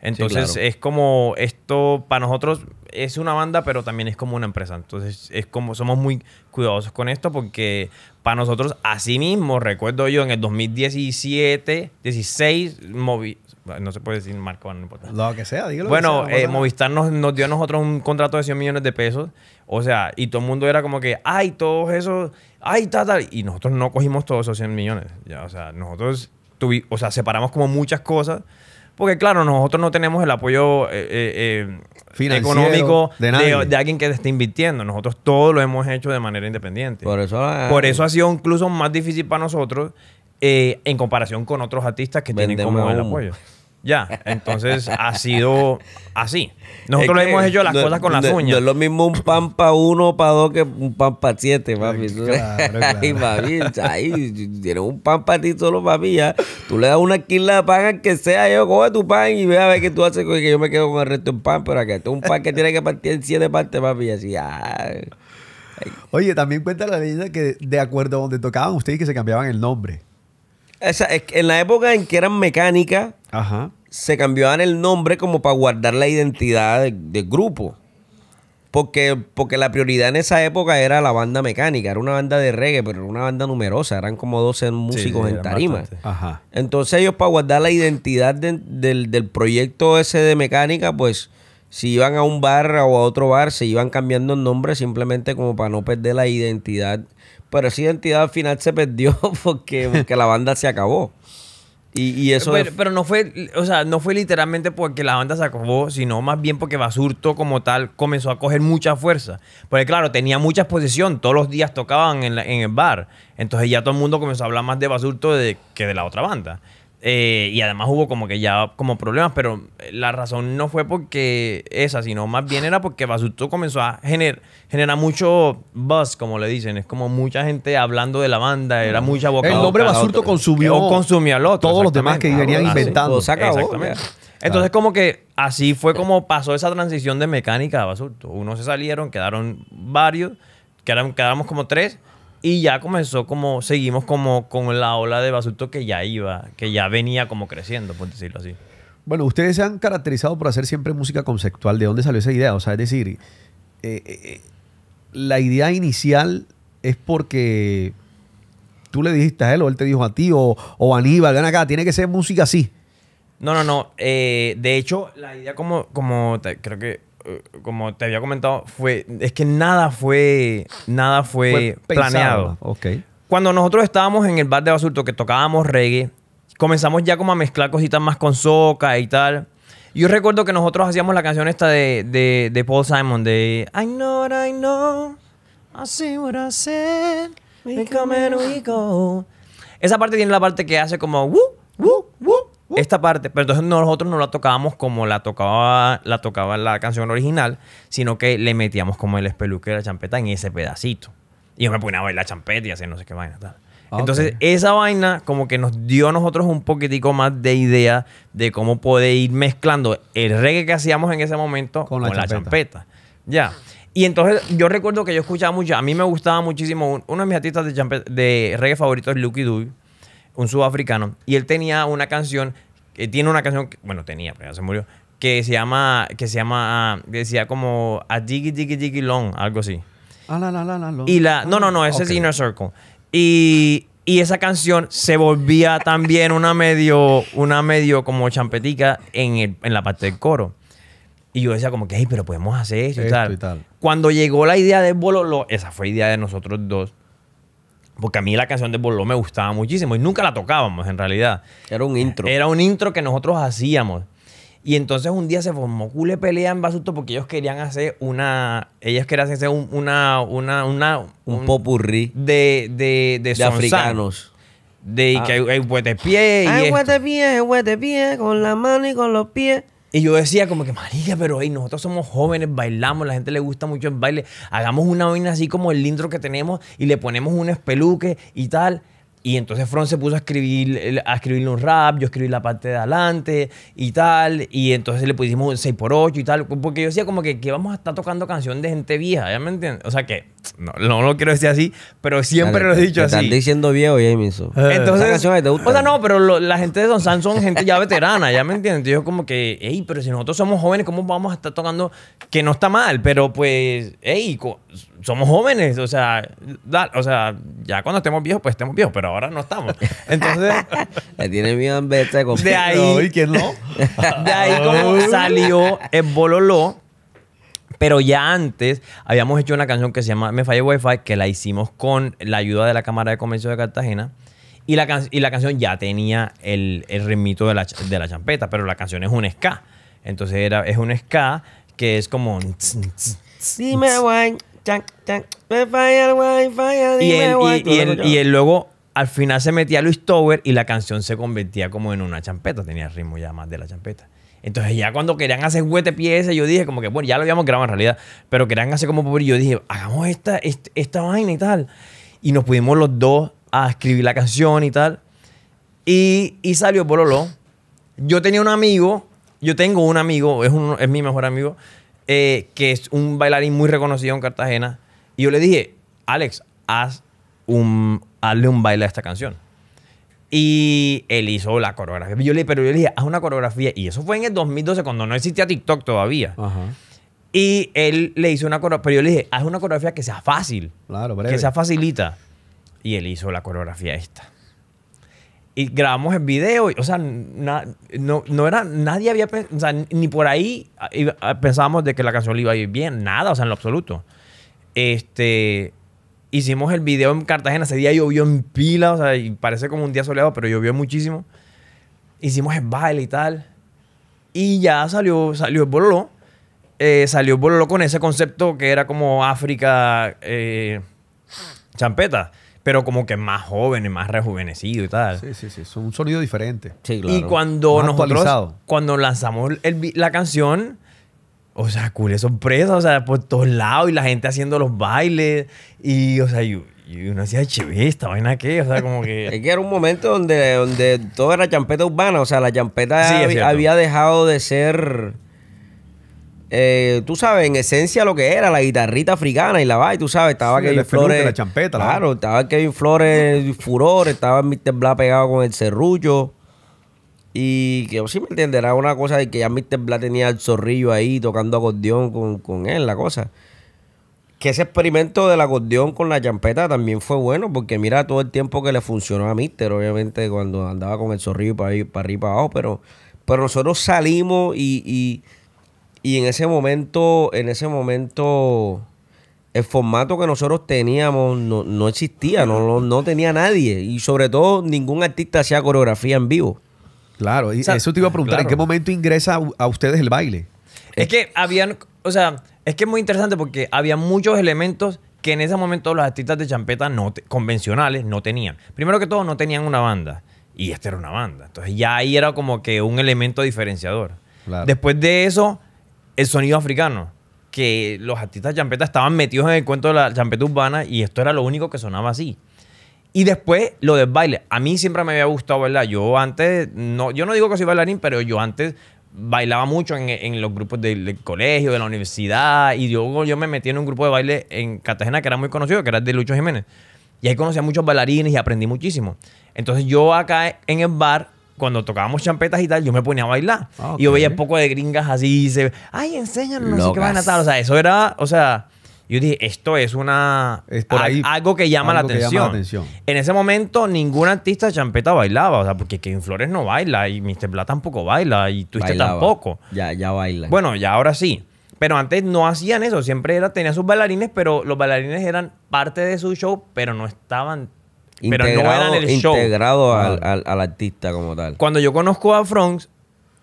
Entonces es como esto para nosotros es una banda, pero también es como una empresa. Entonces es como somos muy cuidadosos con esto porque para nosotros así mismo, recuerdo yo en el 2017, 16, movi no se puede decir marco, no importa. Lo que sea, Bueno, eh, Movistar nos, dio a nosotros un contrato de 100 millones de pesos. O sea, y todo el mundo era como que, ay, todos esos, ay, tal, tal. Y nosotros no cogimos todos esos 100 millones. Ya, o sea, nosotros tuvi o sea, separamos como muchas cosas. Porque claro, nosotros no tenemos el apoyo eh, eh, eh, económico de, alguien que esté invirtiendo. Nosotros todo lo hemos hecho de manera independiente. Por eso, ah, ha sido incluso más difícil para nosotros en comparación con otros artistas que tienen como el apoyo. Ya, entonces ha sido así. Nosotros hemos hecho las cosas con las uñas. No es lo mismo un pan para uno, para dos que un pan para siete, [laughs] papi. Ay, papi, tienes un pan para ti solo, papi. Tú le das una quilla de pan al que sea, yo coge tu pan y ve a ver qué tú haces, que yo me quedo con el resto del pan, pero acá esto es un pan que tiene que partir en siete partes, papi. así, Oye, también cuenta la leyenda que de acuerdo a donde tocaban ustedes que se cambiaban el nombre en la época en que eran mecánica, se cambiaban el nombre como para guardar la identidad del grupo. Porque, porque la prioridad en esa época era la banda mecánica, era una banda de reggae, pero era una banda numerosa, eran como 12 músicos en tarima. Entonces ellos para guardar la identidad del, del, proyecto ese de mecánica, pues si iban a un bar o a otro bar, se iban cambiando el nombre simplemente como para no perder la identidad pero esa identidad al final se perdió [laughs] porque, porque la banda se acabó. Y, eso pero, no fue, o sea, no fue literalmente porque la banda se acabó, sino más bien porque Basurto como tal comenzó a coger mucha fuerza. Porque claro, tenía mucha exposición, todos los días tocaban en, el bar. Entonces ya todo el mundo comenzó a hablar más de Basurto que de la otra banda. Eh, y además hubo como que ya como problemas, pero la razón no fue porque esa, sino más bien era porque Basurto comenzó a generar mucho buzz, como le dicen. Es como mucha gente hablando de la banda, era mm. mucha boca. El nombre Basurto consumió, consumió todos los demás que venían ah, inventando. Entonces, como que así fue como pasó esa transición de mecánica a Basurto. Unos se salieron, quedaron varios, quedaron, quedamos como tres. Y ya comenzó como, seguimos como con la ola de basurto que ya iba, que ya venía como creciendo, por decirlo así. Bueno, ustedes se han caracterizado por hacer siempre música conceptual. ¿De dónde salió esa idea? O sea, es decir, eh, eh, eh, la idea inicial es porque tú le dijiste a él o él te dijo a ti o, o Aníbal, ven acá, tiene que ser música así. No, no, no. de hecho, la idea como, como creo que eh, como te había comentado, fue, es que nada fue, nada fue, planeado. Cuando nosotros estábamos en el bar de Basurto, que tocábamos reggae, comenzamos ya como a mezclar cositas más con soca y tal. Yo recuerdo que nosotros hacíamos la canción esta de, de Paul Simon, de I know what I know, I see what I said, we come and we go. Esa parte tiene la parte que hace como, Uh. Esta parte, pero entonces nosotros no la tocábamos como la tocaba, la tocaba la canción original, sino que le metíamos como el espeluque de la champeta en ese pedacito. Y yo me ponía a bailar champeta y hacer no sé qué vaina. Ah, entonces, esa vaina como que nos dio a nosotros un poquitico más de idea de cómo poder ir mezclando el reggae que hacíamos en ese momento con la, champeta. Ya. Y entonces yo recuerdo que yo escuchaba mucho, a mí me gustaba muchísimo, uno de mis artistas de, reggae favoritos es Lucky Dube un sudafricano, y él tenía una canción, que eh, tiene una canción, bueno, tenía, pero ya se murió, que se llama, que se llama, ah, decía como a Diggy Diggy Diggy Long, algo así. Ah, y la, no, no, no, ese es Inner Circle. Y, esa canción se volvía también una medio, una medio como champetica en, la parte del coro. Y yo decía como que, ay, pero podemos hacer eso y, tal. Cuando llegó la idea del bololo, esa fue idea de nosotros dos. Porque a mí la canción de Borló me gustaba muchísimo y nunca la tocábamos en realidad. Era un intro. Era un intro que nosotros hacíamos. Y entonces un día se formó cule pelea en Basuto porque ellos querían hacer una. Ellos querían hacer una, una, Un, popurrí. De, de, de, africanos. De ah. que hay, hay pie. Hay pie, hay pie, con la mano y con los pies. Y yo decía como que, marica, pero nosotros somos jóvenes, bailamos, la gente le gusta mucho el baile, hagamos una vaina así como el lindro que tenemos y le ponemos un peluques y tal. Y entonces Fron se puso a escribir, a escribirle un rap, yo escribí la parte de adelante y tal, y entonces le pusimos un 6x8 y tal, porque yo decía como que, que vamos a estar tocando canción de gente vieja, ¿ya me entiendes? O sea que, no, no lo quiero decir así, pero siempre lo he dicho así. están diciendo viejo, Jameson. Eh. Entonces, o sea, no, pero la gente de Don Sanz son gente ya veterana, ¿ya me entiendes? Yo como que, hey, pero si nosotros somos jóvenes, ¿cómo vamos a estar tocando? Que no está mal, pero pues, hey, somos jóvenes, o sea, o sea, ya cuando estemos viejos, pues estemos viejos, pero ahora no estamos. Entonces. Le [laughs] tiene miedo en vez de De ahí. no? de ahí como salió el bololo Pero ya antes habíamos hecho una canción que se llama Me falle Wi-Fi, que la hicimos con la ayuda de la Cámara de Comercio de Cartagena. Y la, canción ya tenía el, el ritmito de la, de champeta, pero la canción es un ska. Entonces era, es un ska que es como. Sí, me voy y, y, y luego al final se metía Luis Tower y la canción se convertía como en una champeta, tenía ritmo ya más de la champeta. Entonces ya cuando querían hacer huete pieza, yo dije como que, bueno, ya lo habíamos grabado en realidad, pero querían hacer como pobre, yo dije, hagamos esta, esta, vaina y tal. Y nos pudimos los dos a escribir la canción y tal. Y, y salió Pololo. Yo tenía un amigo, yo tengo un amigo, es, un, es mi mejor amigo, eh, que es un bailarín muy reconocido en Cartagena. Y yo le dije, Alex, haz un, hazle un baile a esta canción. Y él hizo la coreografía. Yo le, pero yo le dije, haz una coreografía. Y eso fue en el 2012, cuando no existía TikTok todavía. Y él le hizo una coreografía. Pero yo le dije, haz una coreografía que sea fácil. Claro, Que sea facilita. Y él hizo la coreografía esta y grabamos el video. O sea, no, no, era, nadie había o sea, ni por ahí ah, ah, pensábamos de que la canción iba a ir bien, nada, o sea, en lo absoluto. Este, hicimos el video en Cartagena, ese día llovió en pila, o sea, y parece como un día soleado, pero llovió muchísimo. Hicimos el baile y tal. Y ya salió, salió el bololó. Eh, salió el bololó con ese concepto que era como África eh, champeta pero como que más jóvenes, más rejuvenecido y tal. Sí, sí, sí. Es un sonido diferente. Sí, claro. Y cuando nosotros, cuando lanzamos el, la canción, o sea, cool, sorpresa, o sea, por todos lados y la gente haciendo los bailes y, o sea, yo, y uno hacía esta vaina qué, o sea, como que... [laughs] es que era un momento donde, donde todo era champeta urbana, o sea, la champeta había dejado de ser eh, tú sabes, en esencia lo que era, la guitarrita africana y la vaina, tú sabes, estaba que Kevin Flores. La claro, estaba Kevin Flores [laughs] furor, estaba Mr. Bla pegado con el cerrullo Y que sí me entenderá una cosa de que ya Mr. Bla tenía el zorrillo ahí tocando acordeón con, con él, la cosa. Que ese experimento del acordeón con la champeta también fue bueno, porque mira todo el tiempo que le funcionó a Mr. obviamente cuando andaba con el zorrillo para, ir, para arriba y para abajo, pero, pero nosotros salimos y y en ese momento, en ese momento, el formato que nosotros teníamos no, existía, no, tenía nadie. Y sobre todo, ningún artista hacía coreografía en vivo. Claro, y eso te iba a preguntar, ¿en qué momento ingresa a ustedes el baile? Es, que habían, o sea, es que es muy interesante porque había muchos elementos que en ese momento los artistas de champeta no convencionales no tenían. Primero que todo, no tenían una banda. Y esta era una banda. Entonces ya ahí era como que un elemento diferenciador. Después de eso, el sonido africano. Que los artistas champeta estaban metidos en el cuento de la champeta urbana y esto era lo único que sonaba así. Y después lo del baile. A mí siempre me había gustado ¿verdad? Yo antes, no, yo no digo que soy bailarín, pero yo antes bailaba mucho en, los grupos del, colegio, de la universidad. Y yo, yo me metí en un grupo de baile en Cartagena que era muy conocido, que era de Lucho Jiménez. Y ahí conocí a muchos bailarines y aprendí muchísimo. Entonces yo acá en el bar cuando tocábamos champetas y tal, yo me ponía a bailar. Ah, y yo veía un poco de gringas así y se... Ay, enséñanos, no sé qué van a estar. O sea, eso era... O sea, yo dije, esto es una... Es por algo, que llama, la atención. En ese momento, ningún artista de champeta bailaba. O sea, porque Kevin Flores no baila y Mr. Bla tampoco baila y Twister tampoco. Ya, ya baila. Bueno, ya ahora sí. Pero antes no hacían eso, siempre era, tenía sus bailarines, pero los bailarines eran parte de su show, pero no estaban pero no eran el show. Integrado al, al, al, artista como tal. Cuando yo conozco a Fronz,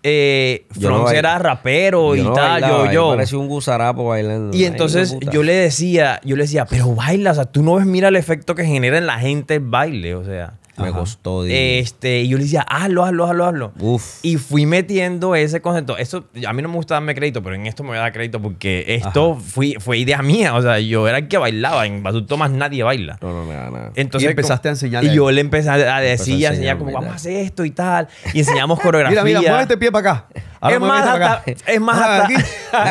eh, era rapero y tal, yo, yo. Parecía un gusarapo bailando. Y entonces yo le decía, yo le decía, pero baila, o sea, tú no ves, mira el efecto que genera en la gente el baile, o sea. Me gustó costó. Este, y yo le decía, hazlo, hazlo, hazlo, hazlo. Y fui metiendo ese concepto. Eso, a mí no me gusta darme crédito, pero en esto me voy a dar crédito porque esto fui, fue idea mía. O sea, yo era el que bailaba. En Batuto más nadie baila. No, no, da nada. Entonces, y empezaste a enseñar. Y yo le empecé a decir, a enseñar, como, vamos a hacer esto y tal. Y enseñamos coreografía. [laughs] mira, mira, mueve este pie para acá. es más, este hasta, es más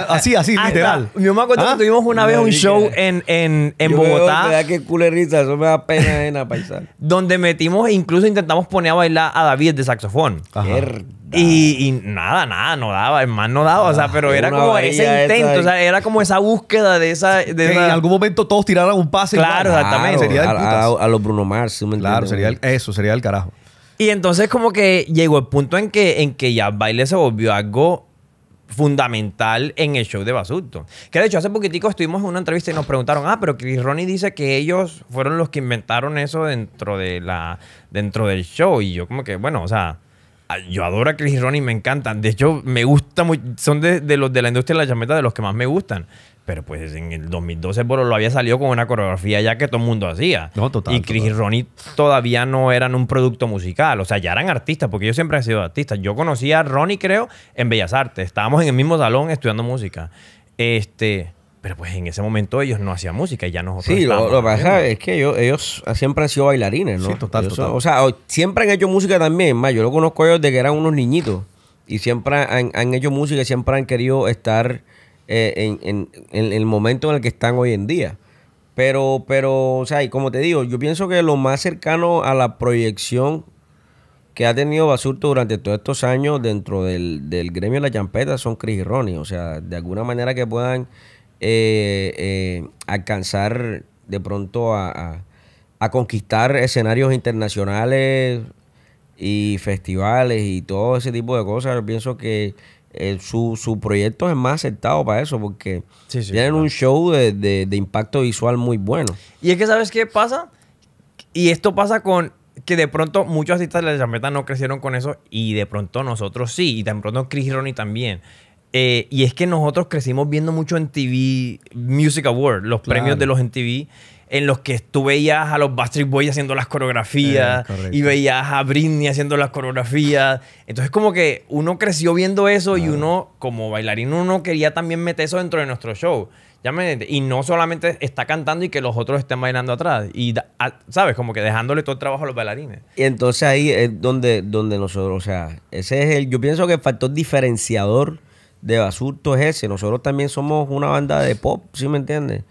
así, así, [laughs] literal. Yo me acuerdo que ¿Ah? tuvimos una vez un show en, en, en Bogotá. Me da que culerita, eso me da pena en paisaje. Donde metimos incluso intentamos poner a bailar a David de saxofón. Y, nada, nada, no daba, el man no daba, o sea, ah, pero era como ese intento, o sea, era como esa búsqueda de esa... en algún momento todos tiraran un pase. Claro, exactamente. a, los Bruno Mars, Claro, sería eso, sería el carajo. Y entonces como que llegó el punto en que, en que ya baile se volvió algo fundamental en el show de Basuto. Que de hecho, hace poquitico estuvimos en una entrevista y nos preguntaron, ah, pero Chris Ronnie dice que ellos fueron los que inventaron eso dentro de la dentro del show. Y yo como que, bueno, o sea, Ah, yo adoro a Chris y Ronnie, me encantan. De hecho, me gusta muy, son de, los de la industria de la chameta de los que más me gustan. Pero pues en el 2012 por lo había salido con una coreografía ya que todo el mundo hacía. No, total. Y Chris y Ronnie todavía no eran un producto musical. O sea, ya eran artistas, porque yo siempre he sido artista. Yo conocí a Ronnie, creo, en Bellas Artes. Estábamos en el mismo salón estudiando música. Este. Pero pues en ese momento ellos no hacían música y ya nosotros. Sí, lo, que pasa es que ellos, siempre han sido bailarines, ¿no? Sí, total, total. o sea, siempre han hecho música también. Más, yo lo conozco ellos de que eran unos niñitos. Y siempre han, hecho música y siempre han querido estar eh, en, el momento en el que están hoy en día. Pero, pero, o sea, y como te digo, yo pienso que lo más cercano a la proyección que ha tenido Basurto durante todos estos años dentro del, del gremio de la champeta son Chris y Ronnie. O sea, de alguna manera que puedan eh, eh, alcanzar de pronto a, conquistar escenarios internacionales y festivales y todo ese tipo de cosas. Yo pienso que eh, su, proyecto es más aceptado para eso porque tienen un show de, impacto visual muy bueno. Y es que, ¿sabes qué pasa? Y esto pasa con que de pronto muchos artistas de la champeta no crecieron con eso y de pronto nosotros sí, y de pronto Chris Ronnie también. Eh, y es que nosotros crecimos viendo mucho en TV Music Award, los premios de los TV, en los que tú veías a los Backstreet Boys haciendo las coreografías eh, y veías a Britney haciendo las coreografías. Entonces como que uno creció viendo eso y uno, como bailarín, uno quería también meter eso dentro de nuestro show. y no solamente está cantando y que los otros estén bailando atrás. Y, ¿sabes? Como que dejándole todo el trabajo a los bailarines. Y entonces ahí es donde, donde nosotros, o sea, ese es el, yo pienso que el factor diferenciador de basurto es ese. Nosotros también somos una banda de pop, ¿sí me entiendes?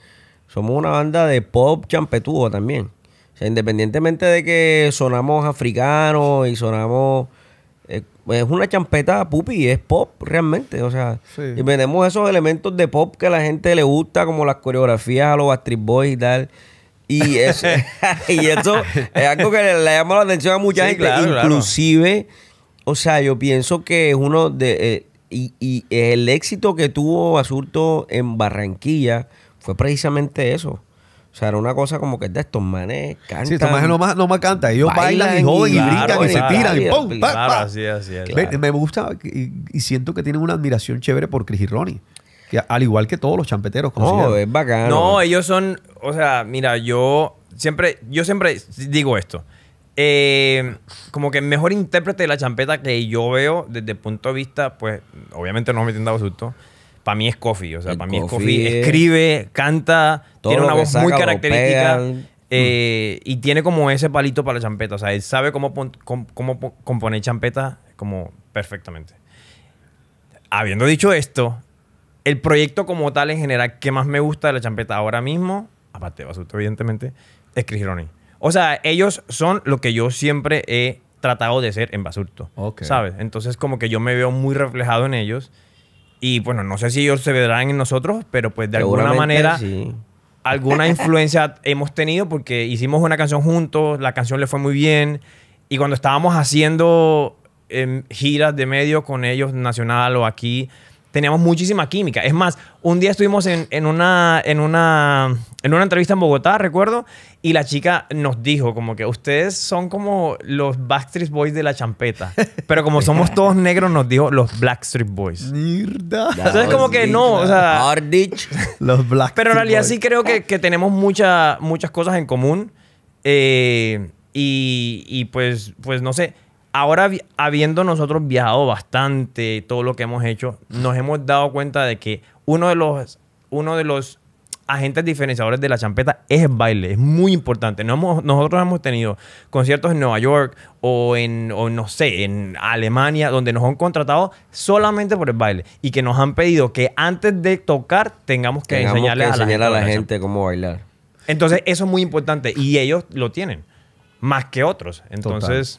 Somos una banda de pop champetudo también. O sea, independientemente de que sonamos africanos y sonamos... Eh, es una champeta pupi, es pop realmente. O sea, y tenemos esos elementos de pop que a la gente le gusta, como las coreografías a los astrid Boys y tal. [laughs] [laughs] Y eso, es algo que le, llama la atención a mucha gente. Inclusive, o sea, yo pienso que es uno de... Eh, y, y el éxito que tuvo Asurto en Barranquilla fue precisamente eso. O sea, era una cosa como que de estos manes cantan. Sí, estos manes no más cantan. Ellos bailan, y joden y, brincan y se tiran y ¡pum! ¡pam! así, Me, gusta y, siento que tienen una admiración chévere por Chris y Ronnie. Que, al igual que todos los champeteros. No, es bacano. No, ellos son... O sea, mira, yo siempre... Yo siempre digo esto. Eh, como que el mejor intérprete de la champeta que yo veo desde el punto de vista, pues obviamente no me tiene dado susto. Para mí es Kofi o sea, para mí es Escribe, canta, tiene una voz muy característica. Eh, y tiene como ese palito para la champeta. O sea, él sabe cómo, cómo, compone componer champeta como perfectamente. Habiendo dicho esto, el proyecto como tal en general que más me gusta de la champeta ahora mismo, aparte de Basuto, evidentemente, es Chris o sea, ellos son lo que yo siempre he tratado de ser en Basurto. ¿Sabes? Entonces, como que yo me veo muy reflejado en ellos. Y bueno, no sé si ellos se verán en nosotros, pero pues de alguna manera. Alguna influencia [laughs] hemos tenido porque hicimos una canción juntos, la canción le fue muy bien. Y cuando estábamos haciendo em, giras de medio con ellos, nacional o aquí, teníamos muchísima química. Es más, un día estuvimos en, en, una, en, una, en una entrevista en Bogotá, recuerdo, y la chica nos dijo como que ustedes son como los Backstreet Boys de la champeta. Pero como [laughs] somos todos negros, nos dijo los Blackstreet Boys. Mierda. Entonces como que no, o sea... los Black Pero en realidad sí creo que, que tenemos mucha, muchas cosas en común. Eh, y, y pues, pues no sé ahora habiendo nosotros viajado bastante, todo lo que hemos hecho, nos hemos dado cuenta de que uno de los, uno de los agentes diferenciadores de la champeta es el baile, es muy importante. hemos, nosotros hemos tenido conciertos en Nueva York o en, no sé, en Alemania, donde nos han contratado solamente por el baile y que nos han pedido que antes de tocar tengamos que, enseñarle a, la gente, cómo bailar. Entonces, eso es muy importante y ellos lo tienen, más que otros. Entonces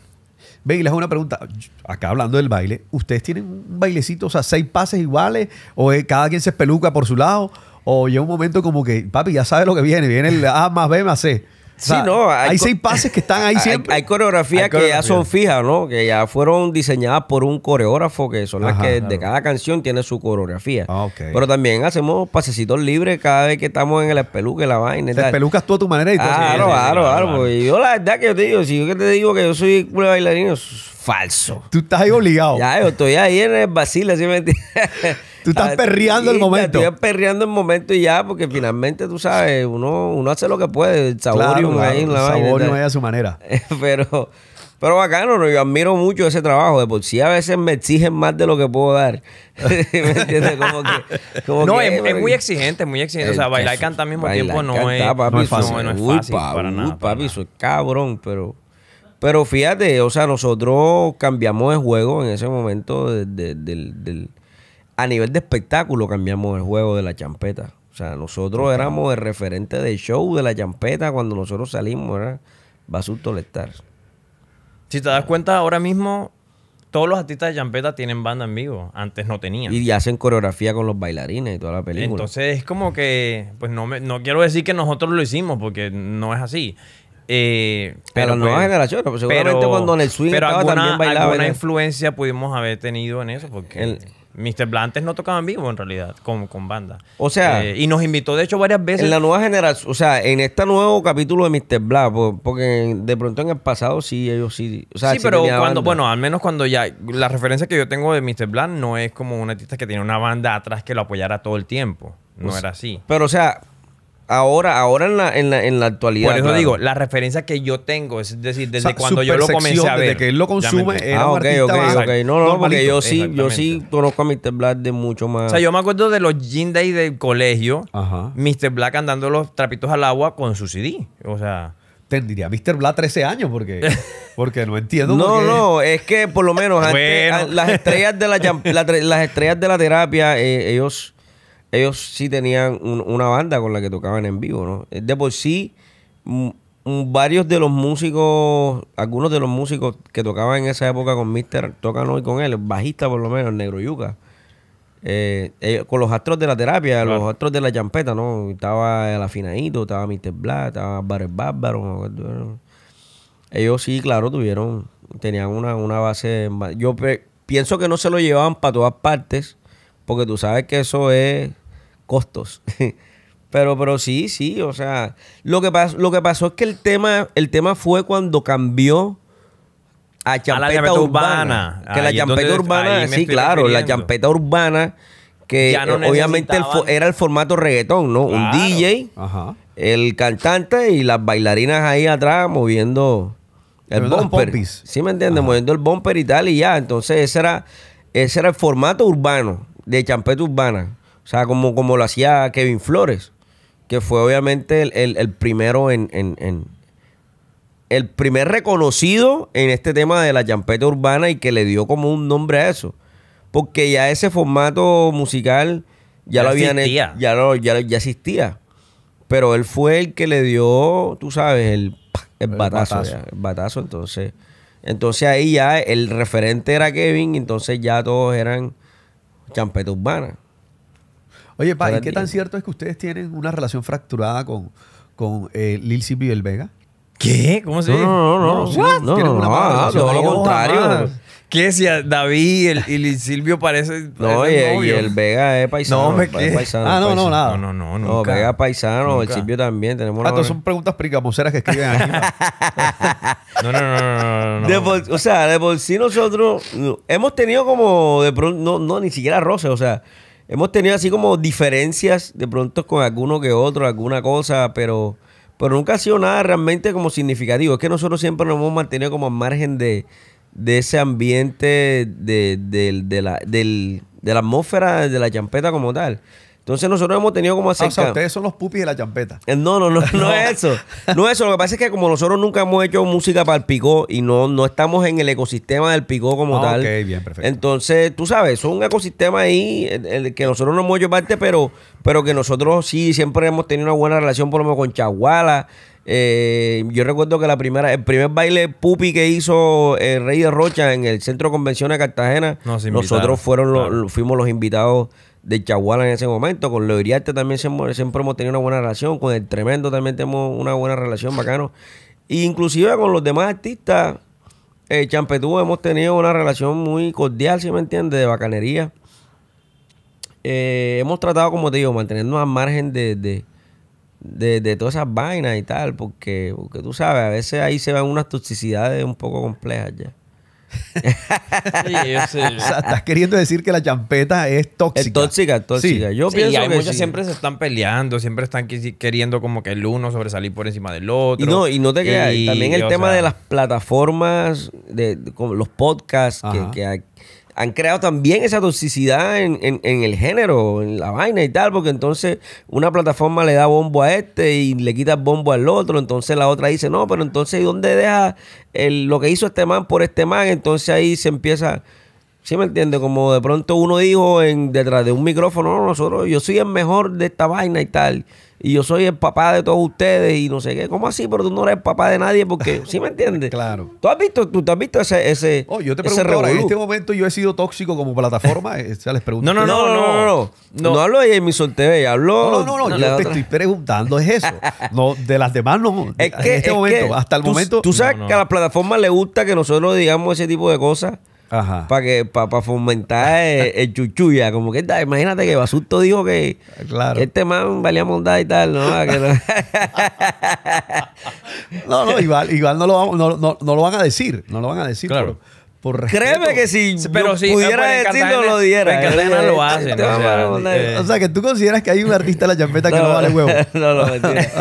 y les hago una pregunta. Acá hablando del baile, ¿ustedes tienen un bailecito, o sea, seis pases iguales? ¿O cada quien se peluca por su lado? ¿O llega un momento como que, papi, ya sabe lo que viene? Viene el A más B más C sí, no. Hay, seis pases que están ahí [laughs] siempre. Hay, coreografías que ya son fijas, ¿no? Que ya fueron diseñadas por un coreógrafo, que son las que de cada canción tiene su coreografía. Ah, Pero también hacemos pasecitos libres cada vez que estamos en el peluque la vaina. Te pelucas tú a tu manera y todo. Ah, claro, claro, claro. Pues, yo la verdad que yo te digo, si yo que te digo que yo soy un bailarín, es falso. Tú estás ahí obligado. Ya, yo estoy ahí en el Basile, ¿sí me entiendes? [laughs] Tú estás ah, perreando el momento. Estoy perreando el momento y ya, porque finalmente tú sabes, uno, uno hace lo que puede. El saborium claro, ahí, claro, la el saborium ahí a su manera. [laughs] pero, pero bacano, yo admiro mucho ese trabajo. De por sí a veces me exigen más de lo que puedo dar. [laughs] ¿Me entiendes? Como que, no, es, es, eh, muy exigente, muy exigente. O sea, bailar y cantar al mismo tiempo no, es, no, es, fácil. No, es fácil para nada. Papi, soy cabrón, pero... Pero fíjate, o sea, nosotros cambiamos de juego en ese momento de, de, a nivel de espectáculo cambiamos el juego de la champeta. O sea, nosotros éramos el referente del show de la champeta cuando nosotros salimos, era Basurto estar. Si te das cuenta, ahora mismo todos los artistas de champeta tienen banda en vivo. Antes no tenían. Y hacen coreografía con los bailarines y toda la película. Entonces es como que, pues no, me, no quiero decir que nosotros lo hicimos porque no es así. Eh, pero, la no generación, pues, pero pues, seguramente pero, cuando en el swing estaba, alguna, influencia pudimos haber tenido en eso porque... Mr. antes no tocaba en vivo en realidad, con, con banda. O sea. Eh, y nos invitó de hecho varias veces. En la nueva generación, o sea, en este nuevo capítulo de Mr. Bla, porque de pronto en el pasado sí, ellos sí. sí, pero cuando, bueno, al menos cuando ya. La referencia que yo tengo de Mr. Bla no es como un artista que tiene una banda atrás que lo apoyara todo el tiempo. No pues era así. Pero, o sea, Ahora, ahora en la, en la, actualidad. Por eso digo, la referencia que yo tengo, es decir, desde cuando yo lo comencé a ver. Desde que él lo consume, era ah, un artista No, no, porque yo sí, yo sí conozco a Mr. Black de mucho más. O sea, yo me acuerdo de los Jean del colegio, Ajá. Mr. Black andando los trapitos al agua con su CD. O sea Te diría Mr. Black 13 años porque, [laughs] porque no entiendo. no, no, es que por lo menos [laughs] las estrellas de la, las estrellas de la terapia, eh, ellos ellos sí tenían una banda con la que tocaban en vivo, ¿no? Eh, de por sí, varios de los músicos, algunos de los músicos que tocaban en esa época con Mister, tocan hoy con él, bajista por lo menos, el Negro Yuca. Eh, con los astros de la terapia, los astros de la champeta, ¿no? Estaba el afinadito, estaba Mr. Black, estaba Barret Bárbaro. Ellos sí, claro, tuvieron, tenían una, una base. Yo pienso que no se lo llevaban para todas partes, porque tú sabes que eso es costos. [laughs] pero, pero sí, sí, o sea, lo que, pasó, lo que pasó es que el tema, el tema fue cuando cambió a champeta, urbana, Que la champeta urbana, sí, claro, la eh, champeta urbana, que obviamente era el formato reggaetón, ¿no? Un DJ, el cantante y las bailarinas ahí atrás moviendo el bumper. ¿Sí me entiendes? Moviendo el bumper y tal y ya. Entonces ese era, ese era el formato urbano de champeta urbana. O sea, como, como lo hacía Kevin Flores, que fue obviamente el, primero en, El primer reconocido en este tema de la champeta urbana y que le dio como un nombre a eso. Porque ya ese formato musical ya, lo habían Ya, lo, ya, ya existía. Pero él fue el que le dio, tú sabes, el, batazo. el batazo, entonces. Entonces ahí ya el referente era Kevin, entonces ya todos eran champeta urbana. Oye, Pa, qué tan cierto es que ustedes tienen una relación fracturada con, con Lil Silvio y el Vega? ¿Qué? ¿Cómo se dice? No, no, no. no, no no. Todo lo contrario. ¿Qué si David y, Lil Silvio parecen. No, y, y, el Vega es paisano. No, me es Ah, no, no, nada. No, no, no. No, Vega es paisano, el Silvio también. Tenemos ah, entonces son preguntas pricamoceras que escriben aquí. no, no, no, no. no, o sea, de por sí nosotros hemos tenido como. De, no, no, ni siquiera roce. O sea, hemos tenido así como diferencias de pronto con alguno que otro, alguna cosa, pero, pero nunca ha sido nada realmente como significativo. Es que nosotros siempre nos hemos mantenido como al margen de, ese ambiente de, la, de la atmósfera de la champeta como tal. Entonces nosotros hemos tenido como acerca... Ah, o sea, ustedes son los pupis de la champeta. Eh, no, no, no, [laughs] no es eso. No es eso. Lo que pasa es que como nosotros nunca hemos hecho música para el picó y no, no estamos en el ecosistema del picó como ah, tal. Ok, bien, perfecto. Entonces, tú sabes, es un ecosistema ahí el, que nosotros no hemos hecho parte, pero, pero que nosotros sí siempre hemos tenido una buena relación, por lo menos con Chaguala. Eh, yo recuerdo que la primera, el primer baile pupi que hizo eh, Rey de Rocha en el Centro de Convención de Cartagena, nosotros fuimos los invitados de Chaguala en ese momento. Con Loriarte también siempre, hemos tenido una buena relación. Con el Tremendo también tenemos una buena relación, bacano. E inclusive con los demás artistas, eh, Champetú, hemos tenido una relación muy cordial, si me entiendes, de bacanería. Eh, hemos tratado, como te digo, mantenernos al margen de, de, todas esas vainas y tal, porque, porque tú sabes, a veces ahí se van unas toxicidades un poco complejas ya. [laughs] estás queriendo decir que la champeta es tóxica. Es tóxica, tóxica. Yo pienso que muchas siempre se están peleando, siempre están queriendo como que el uno sobresalir por encima del otro. Y no, y no te creas, también el tema de las plataformas, de, los podcasts, que, que han creado también esa toxicidad en, en, el género, en la vaina y tal, porque entonces una plataforma le da bombo a este y le quita bombo al otro, entonces la otra dice, no, pero entonces ¿dónde deja el, lo que hizo este man por este man? Entonces ahí se empieza... ¿Sí me entiende? Como de pronto uno dijo en, detrás de un micrófono, no, nosotros, yo soy el mejor de esta vaina y tal y yo soy el papá de todos ustedes y no sé qué. ¿Cómo así? Pero tú no eres papá de nadie porque, [laughs] ¿sí me entiendes? claro. ¿Tú has visto, tú, visto ese, ese oh, yo te pregunto ahora, en este momento yo he sido tóxico como plataforma, [laughs] eh, o les No, no, no, no, no, no. No, hablo de Jamie TV, hablo... No, no, no, yo te estoy preguntando es eso. No, de las demás no. en este momento, hasta el momento... Tú sabes que a las plataformas les gusta que nosotros digamos ese tipo de cosas para que para fomentar el, [laughs] chuchuya. Como que imagínate que Basusto dijo que, claro. este man valía montar y tal, ¿no? [laughs] no. no, igual, igual no, lo, no, no, no, lo van a decir. No lo van a decir. Por, por Créeme que si, pero si pues, pudiera decirlo, lo diera. ¿eh? lo hace. Este eh, o, sea, que tú consideras que hay un artista de la champeta que no, vale huevo. [laughs] No, no, mentira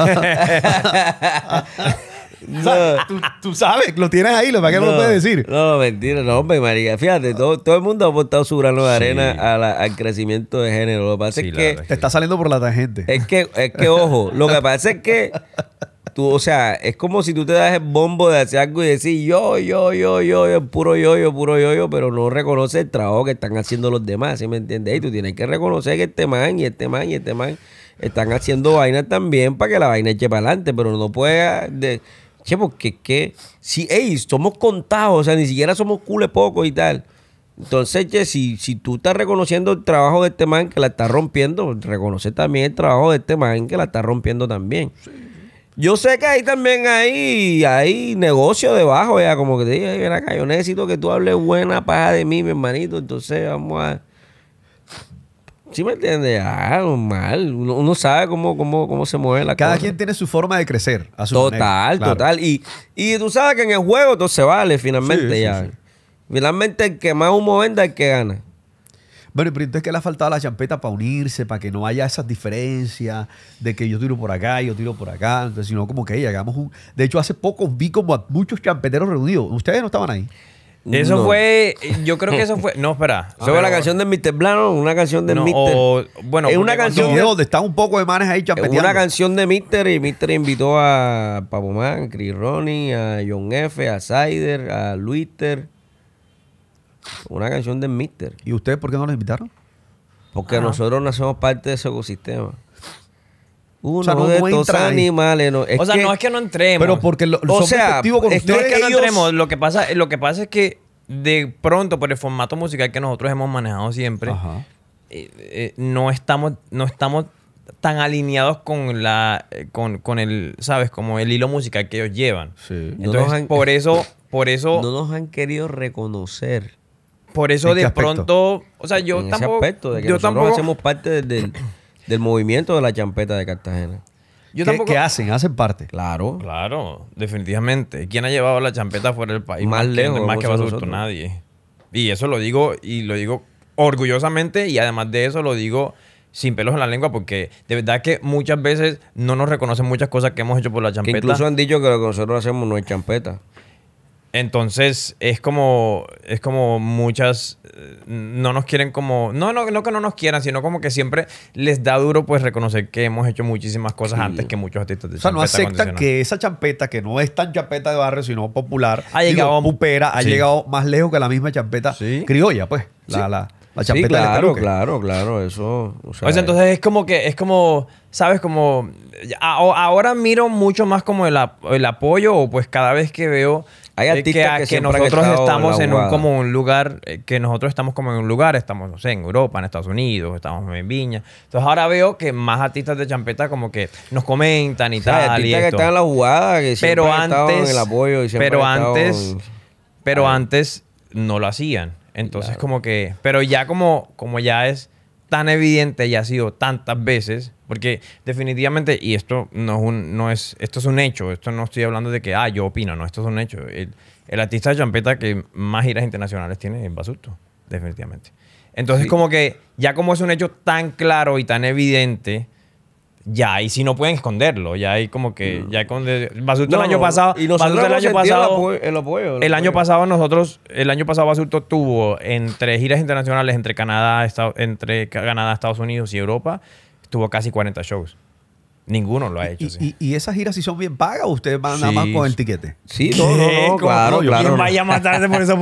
tú, sabes, lo tienes ahí, lo para qué no, lo puedes decir. No, mentira, no, hombre, María. Fíjate, todo, ah. el mundo ha aportado su grano de arena al crecimiento de género. Lo que pasa es que. Te está saliendo por la tangente. Es que, que, ojo, lo que pasa es que. Tú, o sea, es como si tú te das el bombo de hacer algo y decir yo, yo, yo, yo, yo, puro yo, yo, puro yo, yo, pero no reconoce el trabajo que están haciendo los demás, ¿sí me entiendes? Y tú tienes que reconocer que este man y este man y este man están haciendo vaina también para que la vaina eche para adelante, pero no puede... Che, porque pues, que si, hey, somos contados, o sea, ni siquiera somos cules pocos y tal. Entonces, che, si, si tú estás reconociendo el trabajo de este man que la está rompiendo, reconoce también el trabajo de este man que la está rompiendo también. Yo sé que ahí también hay, hay negocio debajo, ya, como que te digo, ven acá, yo necesito que tú hables buena paja de mí, mi hermanito, entonces vamos a Sí, me entiende, Ah, mal. Uno, sabe cómo, cómo, cómo se mueve la Cada quien tiene su forma de crecer. A total, total. Y, y tú sabes que en el juego todo se vale finalmente ya. Finalmente el que más uno venda es el que gana. Bueno, pero entonces que le ha faltado la champeta para unirse, para que no haya esas diferencias de que yo tiro por acá, yo tiro por acá, entonces, sino como que hagamos un... De hecho, hace poco vi como a muchos champeteros reunidos. Ustedes no estaban ahí. Eso fue, yo creo que eso fue, no, espera. [laughs] fue la canción de Mr. Blano, una canción de no, bueno, es una canción de, donde están un poco de manes ahí Es Una canción de Mr. y Mister invitó a Papo Man, Chris Ronnie, a John F, a Sider, a Luister. Una canción de Mister. ¿Y ustedes por qué no los invitaron? Porque nosotros no somos parte de ese ecosistema uno o sea, no, de animales. o sea, no es que no entremos. Pero porque lo, o con es, es que no entremos. Lo que, pasa, lo que pasa es que de pronto, por el formato musical que nosotros hemos manejado siempre, eh, eh, no estamos, no estamos tan alineados con la eh, con, con, el sabes como el hilo musical que ellos llevan sí. entonces por eso por eso no nos han querido reconocer por eso de pronto o sea yo tampoco de yo tampoco hacemos parte del del movimiento de la champeta de Cartagena. Yo ¿Qué, tampoco... hacen? ¿Hacen parte? Claro. Claro, definitivamente. ¿Quién ha llevado la champeta fuera del país? Más, más lejos. Que, más que nadie. Y eso lo digo, y lo digo orgullosamente, y además de eso lo digo sin pelos en la lengua, porque de verdad que muchas veces no nos reconocen muchas cosas que hemos hecho por la champeta. incluso han dicho que lo que nosotros hacemos no es champeta. Entonces es como, es como muchas, eh, no nos quieren como, no, no, no que no nos quieran, sino como que siempre les da duro pues reconocer que hemos hecho muchísimas cosas antes que muchos artistas de O sea, no aceptan que esa champeta, que no es tan champeta de barrio, sino popular, ha llegado pupera, ha llegado más lejos que la misma champeta criolla, pues. La, la, la claro, claro, claro, eso. Pues, entonces es como que, es como... ¿sabes? Como ahora miro mucho más como el, el, apoyo o pues cada vez que veo hay artistas que, nosotros estamos en un, como un lugar, eh, que nosotros estamos como en un lugar, estamos, no sé, en Europa, en Estados Unidos, estamos en Viña. Entonces ahora veo que más artistas de champeta como que nos comentan y tal. que en la jugada, pero antes, el apoyo. pero antes, pero antes no lo hacían. Entonces como que, pero ya como, como ya es tan evidente, y ha sido tantas veces, porque definitivamente, y esto no es, un, no es, esto es un hecho, esto no estoy hablando de que, ah, yo opino, no, esto es un hecho. El, artista champeta que más giras internacionales tiene es Basuto, definitivamente. Entonces, como que ya como es un hecho tan claro y tan evidente, ya ahí sí si no pueden esconderlo, ya hay como que, ya con el año pasado, y el año pasado, el, año pasado nosotros, el año pasado Basurto tuvo entre giras internacionales entre Canadá, entre Canadá, Estados Unidos y Europa, tuvo casi 40 shows. Ninguno lo ha hecho. ¿Y, esas giras si son bien pagas o ustedes van nada más con el tiquete? Sí, no, claro, claro. vaya a matarse por [laughs] ese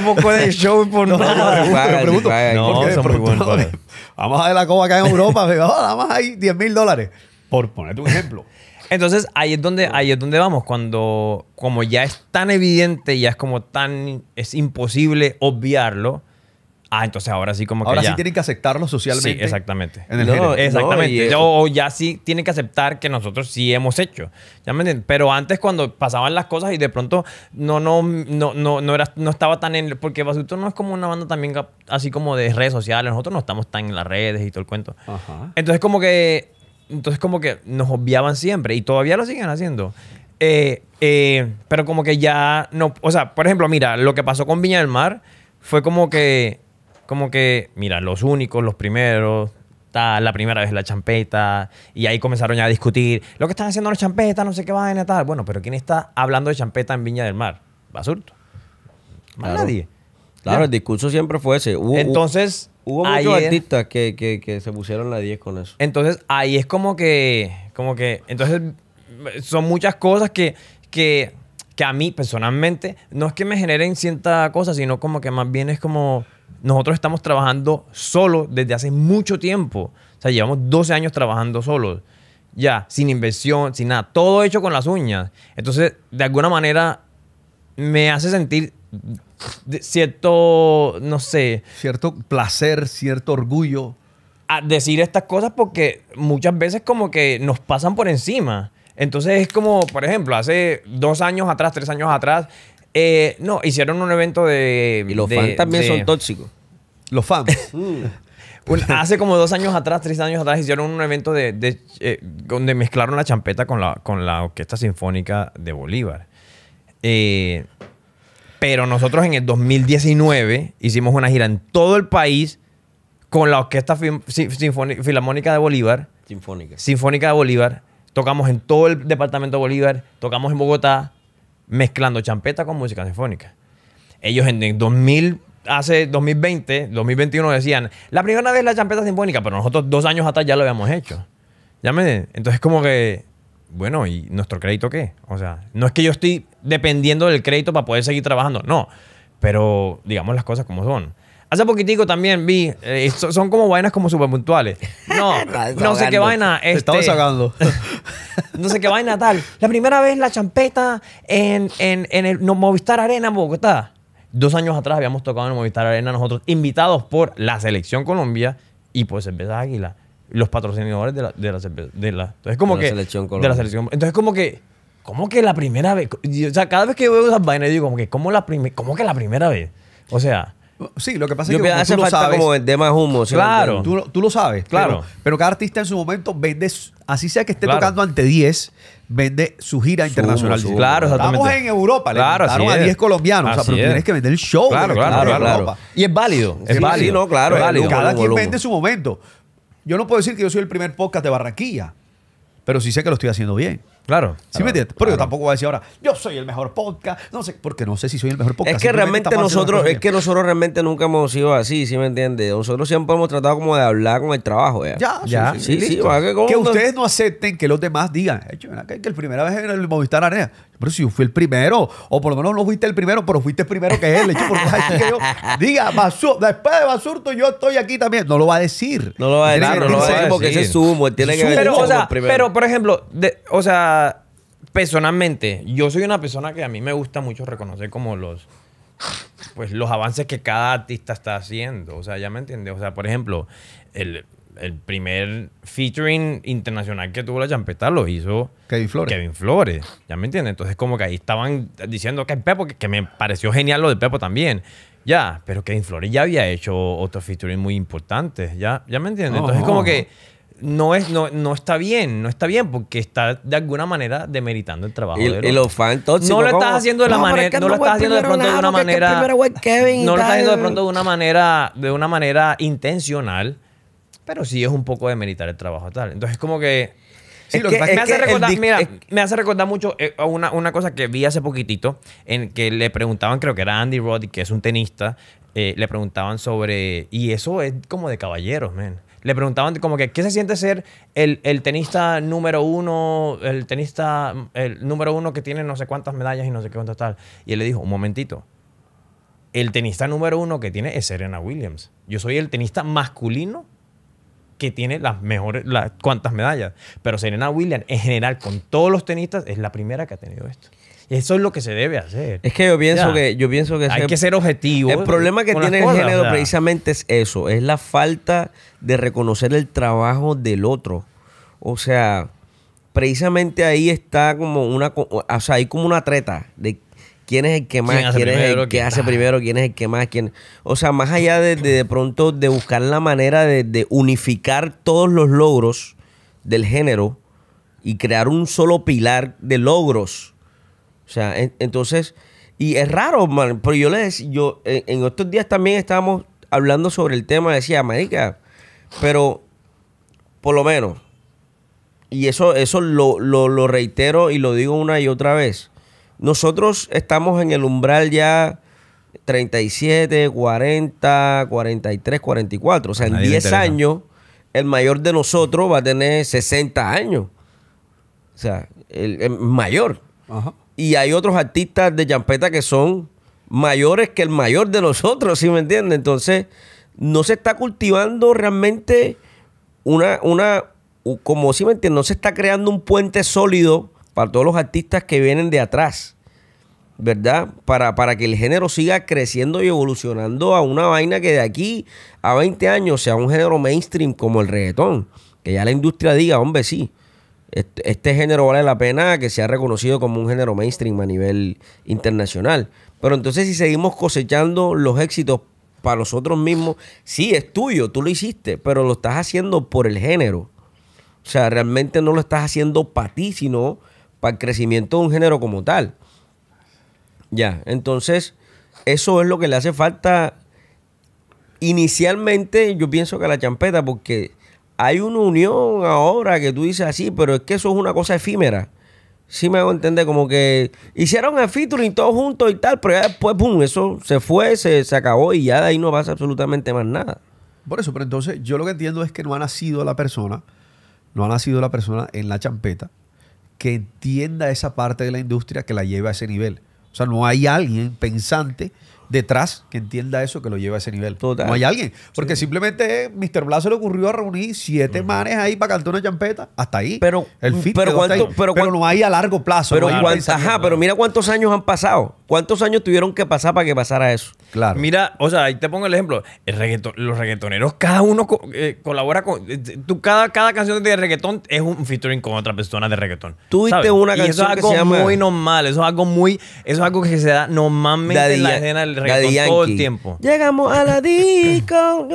poco, de show por no, pregunto, no, Vamos a ver la coba acá en Europa, [laughs] nada más hay 10 mil dólares. Por ponerte un ejemplo. Entonces, ahí es, donde, ahí es donde vamos. Cuando, como ya es tan evidente, ya es como tan, es imposible obviarlo, Ah, entonces ahora sí como que Ahora sí tienen que aceptarlo socialmente. Sí, exactamente. En el exactamente. Eh, o ya sí tienen que aceptar que nosotros sí hemos hecho. ¿Ya me Pero antes cuando pasaban las cosas y de pronto no no no no no, era, no estaba tan en porque nosotros no es como una banda también así como de redes sociales, nosotros no estamos tan en las redes y todo el cuento. Entonces como que entonces como que nos obviaban siempre y todavía lo siguen haciendo. Eh, eh, pero como que ya no, o sea, por ejemplo, mira, lo que pasó con Viña del Mar fue como que como que, mira, los únicos, los primeros, está la primera vez la champeta, y ahí comenzaron ya a discutir, lo que están haciendo los champetas, no sé qué va a tal. Bueno, pero ¿quién está hablando de champeta en Viña del Mar? Basurto. nadie. Claro, el discurso siempre fue ese. Entonces... Hubo muchos artistas que, se pusieron la 10 con eso. Entonces, ahí es como que, como que, entonces, son muchas cosas que, que, a mí personalmente, no es que me generen cierta cosa, sino como que más bien es como, nosotros estamos trabajando solo desde hace mucho tiempo. O sea, llevamos 12 años trabajando solos. Ya, sin inversión, sin nada. Todo hecho con las uñas. Entonces, de alguna manera, me hace sentir cierto, no sé. Cierto placer, cierto orgullo. A decir estas cosas porque muchas veces como que nos pasan por encima. Entonces es como, por ejemplo, hace dos años atrás, tres años atrás, eh, no, hicieron un evento de. Y los fans también son tóxicos. Los fans. [laughs] hace como dos años atrás, tres años atrás, hicieron un evento de, eh, donde mezclaron la champeta con la, con la Orquesta Sinfónica de Bolívar. Eh, pero nosotros en el 2019 hicimos una gira en todo el país con la Orquesta Filarmónica de Bolívar. Sinfónica. Sinfónica de Bolívar. Tocamos en todo el departamento de Bolívar. Tocamos en Bogotá mezclando champeta con música sinfónica. Ellos en 2000, hace 2020, 2021 decían, la primera vez la champeta sinfónica, pero nosotros dos años atrás ya lo habíamos hecho. ¿Ya me? Entonces como que, bueno, ¿y nuestro crédito qué? O sea, no es que yo estoy dependiendo del crédito para poder seguir trabajando, no. Pero digamos las cosas como son. Hace poquitico también vi, eh, son como vainas como súper puntuales. No, [laughs] no sé qué vaina. Este, sacando. [laughs] no sé qué vaina tal. La primera vez la champeta en, en, en el Movistar Arena en Bogotá. Dos años atrás habíamos tocado en el Movistar Arena nosotros, invitados por la Selección Colombia y por pues, Cerveza Águila, los patrocinadores de la, de la entonces, como la que, Selección Colombia. Entonces, como que, ¿Cómo que la primera vez. O sea, cada vez que veo esas vainas, digo, como que, ¿cómo, la cómo que la primera vez? O sea, Sí, lo que pasa es que, hace falta sabes, como vender más humo. Claro. Tú, lo sabes. Claro. Pero, cada artista en su momento vende, así sea que esté tocando ante 10, vende su gira internacional. Claro, exactamente. Estamos en Europa, le claro, a 10 colombianos. o sea, pero tienes que vender el show. Claro, claro, claro, Y es válido. Es válido. claro, Cada quien vende su momento. Yo no puedo decir que yo soy el primer podcast de Barranquilla, pero sí sé que lo estoy haciendo bien. Claro. ¿Sí me entiendes? Pero yo tampoco voy a decir ahora, yo soy el mejor podcast. No sé, porque no sé si soy el mejor podcast. Es que realmente nosotros, es que nosotros realmente nunca hemos sido así, ¿sí me entiendes? Nosotros siempre hemos tratado como de hablar con el trabajo. Ya, ya. sí, sí, sí, que, ustedes no acepten que los demás digan, que, que el primera vez en el Movistar Arena, pero si yo fui el primero, o por lo menos no fuiste el primero, pero fuiste el primero que él. Hecho, que yo, diga, Basur, después de Basurto yo estoy aquí también. No lo va a decir. No lo va a decir, no, lo va a decir porque ese es sumo, tiene que pero, o pero, por ejemplo, de, o sea, personalmente, yo soy una persona que a mí me gusta mucho reconocer como los pues los avances que cada artista está haciendo. O sea, ya me entiendes. O sea, por ejemplo, el, el primer featuring internacional que tuvo la champeta lo hizo Kevin Flores. Kevin Flores. ¿Ya me entiendes? Entonces, como que ahí estaban diciendo que el Pepo, que, me pareció genial lo de Pepo también. Ya, pero Kevin Flores ya había hecho otros featuring muy importantes. ¿Ya, ¿Ya me entiendes? Entonces, oh. como que no, es, no, no está bien, no está bien porque está de alguna manera demeritando el trabajo. Y, los fans No lo estás haciendo de la manera, no, lo estás haciendo de pronto de una manera. no lo estás haciendo de pronto de una manera, de una manera intencional, pero sí es un poco demeritar el trabajo tal. Entonces como que. me, hace recordar, mucho eh, una, cosa que vi hace poquitito, en que le preguntaban, creo que era Andy Roddick, que es un tenista, eh, le preguntaban sobre. Y eso es como de caballeros, man le preguntaban como que, ¿qué se siente ser el, tenista número uno, el tenista el número uno que tiene no sé cuántas medallas y no sé qué cuántas tal? Y él le dijo, un momentito, el tenista número uno que tiene es Serena Williams. Yo soy el tenista masculino que tiene las mejores, las, cuantas medallas. Pero Serena Williams, en general, con todos los tenistas, es la primera que ha tenido esto. Eso es lo que se debe hacer. Es que yo pienso que yo pienso que hay que ser objetivo. El problema que tiene el género precisamente es eso, es la falta de reconocer el trabajo del otro. O sea, precisamente ahí está como una, o sea, hay como una treta de quién es el que más, quién, es el que hace primero, quién es el que más, quién. O sea, más allá de de, pronto de buscar la manera de, unificar todos los logros del género y crear un solo pilar de logros o sea, entonces, y es raro, man, pero yo les, yo, en, estos días también estábamos hablando sobre el tema, decía, marica, pero por lo menos, y eso, eso lo, reitero y lo digo una y otra vez, nosotros estamos en el umbral ya 37, 40, 43, 44, o sea, en 10 años el mayor de nosotros va a tener 60 años. O sea, el, el mayor. Ajá. Y hay otros artistas de champeta que son mayores que el mayor de nosotros, [laughs] ¿sí me entiendes? Entonces, no se está cultivando realmente una, una, como si ¿sí me entiendes, no se está creando un puente sólido para todos los artistas que vienen de atrás, ¿verdad? Para, para que el género siga creciendo y evolucionando a una vaina que de aquí a 20 años sea un género mainstream como el reggaetón, que ya la industria diga, hombre, sí este, este, género vale la pena que sea reconocido como un género mainstream a nivel internacional. Pero entonces si seguimos cosechando los éxitos para nosotros mismos, sí, es tuyo, tú lo hiciste, pero lo estás haciendo por el género. O sea, realmente no lo estás haciendo para ti, sino para el crecimiento de un género como tal. Ya, entonces eso es lo que le hace falta. Inicialmente yo pienso que a la champeta, porque hay una unión ahora que tú dices así, pero es que eso es una cosa efímera. Sí me hago entender, como que hicieron el featuring todo juntos y tal, pero ya después, ¡pum!, eso se fue, se, se acabó y ya de ahí no pasa absolutamente más nada. Por eso, pero entonces yo lo que entiendo es que no ha nacido la persona, no ha nacido la persona en la champeta que entienda esa parte de la industria que la lleve a ese nivel. O sea, no hay alguien pensante detrás que entienda eso, que lo lleva a ese nivel. No hay alguien. Porque simplemente Mr. Blas se le ocurrió a reunir siete manes ahí para cantar una champeta. Hasta ahí. Pero, el mm, pero, cuánto, no hay a largo plazo. Pero, pero mira cuántos años han pasado. ¿Cuántos años tuvieron que pasar para que pasara eso? Claro. Mira, o sea, ahí te pongo el ejemplo. los reggaetoneros, cada uno eh, colabora con. Eh, cada, cada canción de reggaetón es un featuring con otra persona de reggaetón. Tú una canción. eso es algo muy normal. Eso es algo muy. Eso es algo que se da normalmente en la escena el tiempo. Llegamos a la disco.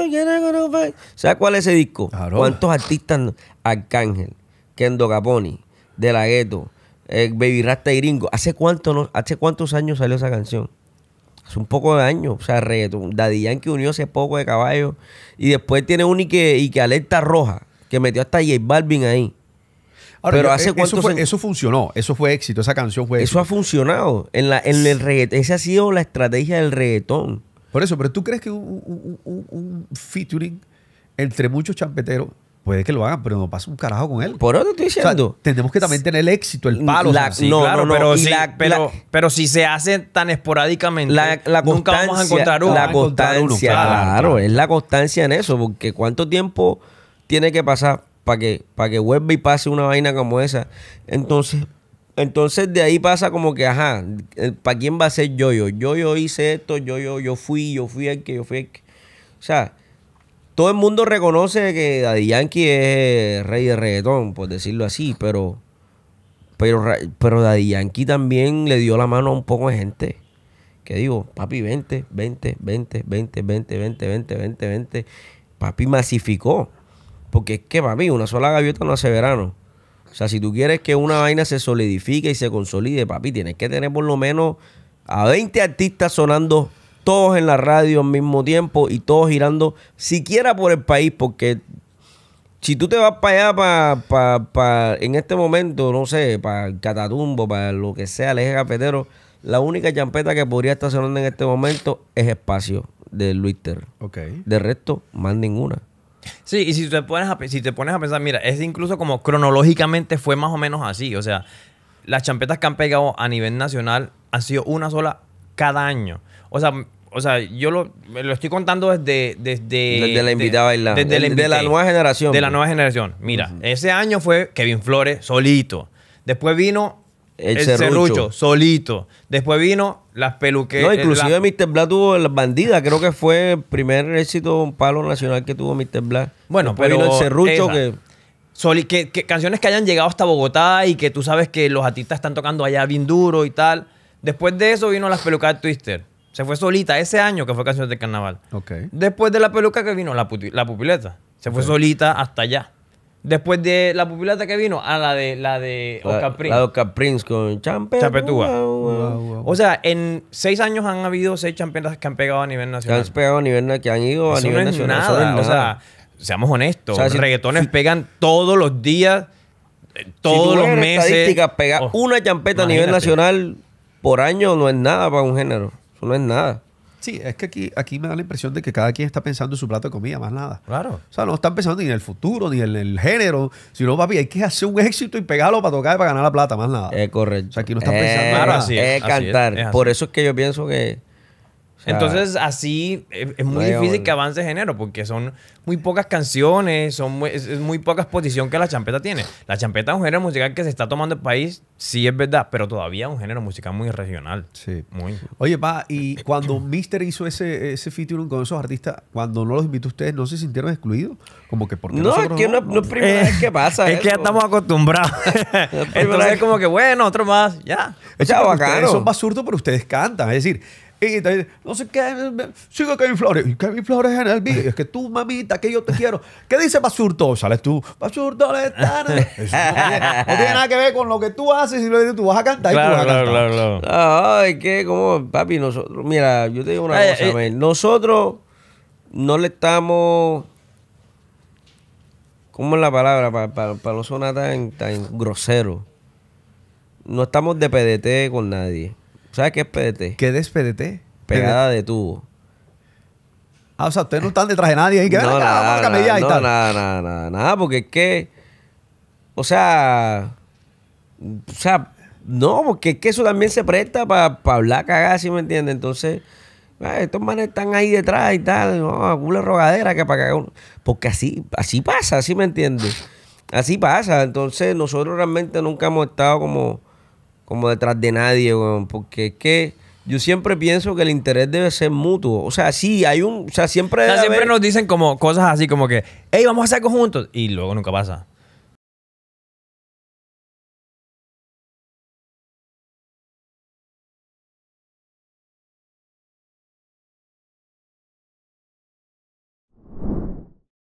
¿Sabes cuál es ese disco? ¿Cuántos artistas? Arcángel, Kendo Caponi, De La Ghetto, eh, Baby Rasta y Gringo. ¿Hace, cuánto ¿Hace cuántos años salió esa canción? Hace un poco de años. O sea, reggaetón. Daddy Yankee unió ese poco de caballo. Y después tiene un y y que alerta roja. Que metió hasta J Balvin ahí pero hace eh, eso, funcionó, eso fue éxito, esa canción fue éxito. Eso ha funcionado. En, la, en el reggaetón, esa ha sido la estrategia del reggaetón. Por eso, pero ¿tú crees que un, featuring entre muchos champeteros puede que lo hagan, pero no pasa un carajo con él. Por eso te estoy diciendo. tenemos que también tener el éxito, el palo. sí, claro, pero, si, se hace tan esporádicamente, la, nunca vamos a encontrar una La constancia, claro, es la constancia en eso, porque ¿cuánto tiempo tiene que pasar para que, pa que vuelva y pase una vaina como esa. Entonces, entonces de ahí pasa como que, ajá, ¿para quién va a ser yo, yo? Yo, yo hice esto, yo, yo, yo fui, yo fui el que, yo fui el que. O sea, todo el mundo reconoce que Daddy Yankee es rey de reggaetón, por decirlo así, pero, pero, pero Daddy Yankee también le dio la mano a un poco de gente. Que digo, papi, 20, 20, 20, 20, 20, 20, 20, 20, 20. Papi masificó. Porque es que, papi, una sola gaviota no hace verano. O sea, si tú quieres que una vaina se solidifique y se consolide, papi, tienes que tener por lo menos a 20 artistas sonando todos en la radio al mismo tiempo y todos girando siquiera por el país, porque si tú te vas para allá, para, para, en este momento, no sé, para Catatumbo, para lo que sea, el eje cafetero, la única champeta que podría estar sonando en este momento es Espacio de Luister. ok De resto, más ninguna. Sí, y si te, pones a, si te pones a pensar, mira, es incluso como cronológicamente fue más o menos así. O sea, las champetas que han pegado a nivel nacional han sido una sola cada año. O sea, o sea, yo lo, lo estoy contando desde... Desde, la invitada a bailar. Desde, la, nueva generación. De la pues. nueva generación. Mira, ese año fue Kevin Flores solito. Después vino el, el solito. Después vino las peluqueras. No, eh, inclusive Mr. Black tuvo las bandidas. Creo que fue el primer éxito, un palo nacional que tuvo Mr. Black. Bueno, pero. Vino el cerrucho. que. canciones que hayan llegado hasta Bogotá y que tú sabes que los artistas están tocando allá bien duro y tal. Después de eso vino las pelucas de Twister. Se fue solita ese año que fue canción de Carnaval. Después de la peluca que vino la, la pupileta. Se fue solita hasta allá. Después de la pupilata que vino, a la de la de Oscar la, Prince. La de Prince con Champetúa. O sea, en seis años han habido seis champetas que han pegado a nivel nacional. Que han pegado a nivel nacional, han ido a nivel nacional. O sea, seamos honestos, los reggaetones pegan todos los días, eh, todos los meses. Estadísticas, pegar oh, una champeta a nivel nacional por año no es nada para un género. Eso no es nada. Sí, es que aquí, aquí me da la impresión de que cada quien está pensando en su plato de comida, más nada. Claro. O sea, no están pensando ni en el futuro, ni en el género, sino, papi, hay que hacer un éxito y pegarlo para tocar y para ganar la plata, más nada. Es correcto. O sea, aquí no están eh, pensando. en eh, es, cantar. Por eso es que yo pienso que entonces, así eh, es, muy difícil que avance género porque son muy pocas canciones, son muy, es, muy poca exposición que la champeta tiene. La champeta es un género musical que se está tomando el país, sí es verdad, pero todavía es un género musical muy regional. Sí. Muy. Oye, pa, y cuando Mister hizo ese, ese con esos artistas, cuando no los invitó a ustedes, ¿no se sintieron excluidos? Como que por no, es que no, no, [laughs] primera vez que pasa. Es que ya estamos acostumbrados. [laughs] Entonces, es como que bueno, otro más, ya. Es bacano. Son pero ustedes cantan. Es decir, y te dice, no sé qué, sigue Kevin Flores. Y Kevin Flores en el video. Es que tú, mamita, que yo te quiero. ¿Qué dice Basurto? Sales tú, Basurto, le tarde. [laughs] no, tiene, no tiene nada que ver con lo que tú haces. Y tú vas a cantar y tú vas a cantar. Claro, claro, claro. Ay, que como, papi, nosotros, mira, yo te digo una eh, cosa, eh, nosotros no le estamos. ¿Cómo es la palabra? Para no sonar tan, tan grosero. No estamos de PDT con nadie. ¿Sabes qué es PDT? ¿Qué es PDT? Pegada de tubo. Ah, o sea, ustedes no están detrás de nadie ahí. no, nada, nada, nada, nada, porque es que... O sea... O sea, no, porque es que eso también se presta para hablar cagada, ¿sí me entiendes? Entonces... Ah, estos manes están ahí detrás y tal, no, una rogadera que para cagar... Porque así, así pasa, ¿sí me entiendes. Así pasa. Entonces, nosotros realmente nunca hemos estado como como detrás de nadie, porque es que yo siempre pienso que el interés debe ser mutuo. O sea, sí, hay un. O sea, siempre. siempre nos dicen como cosas así como que, hey, vamos a hacer algo juntos. Y luego nunca pasa.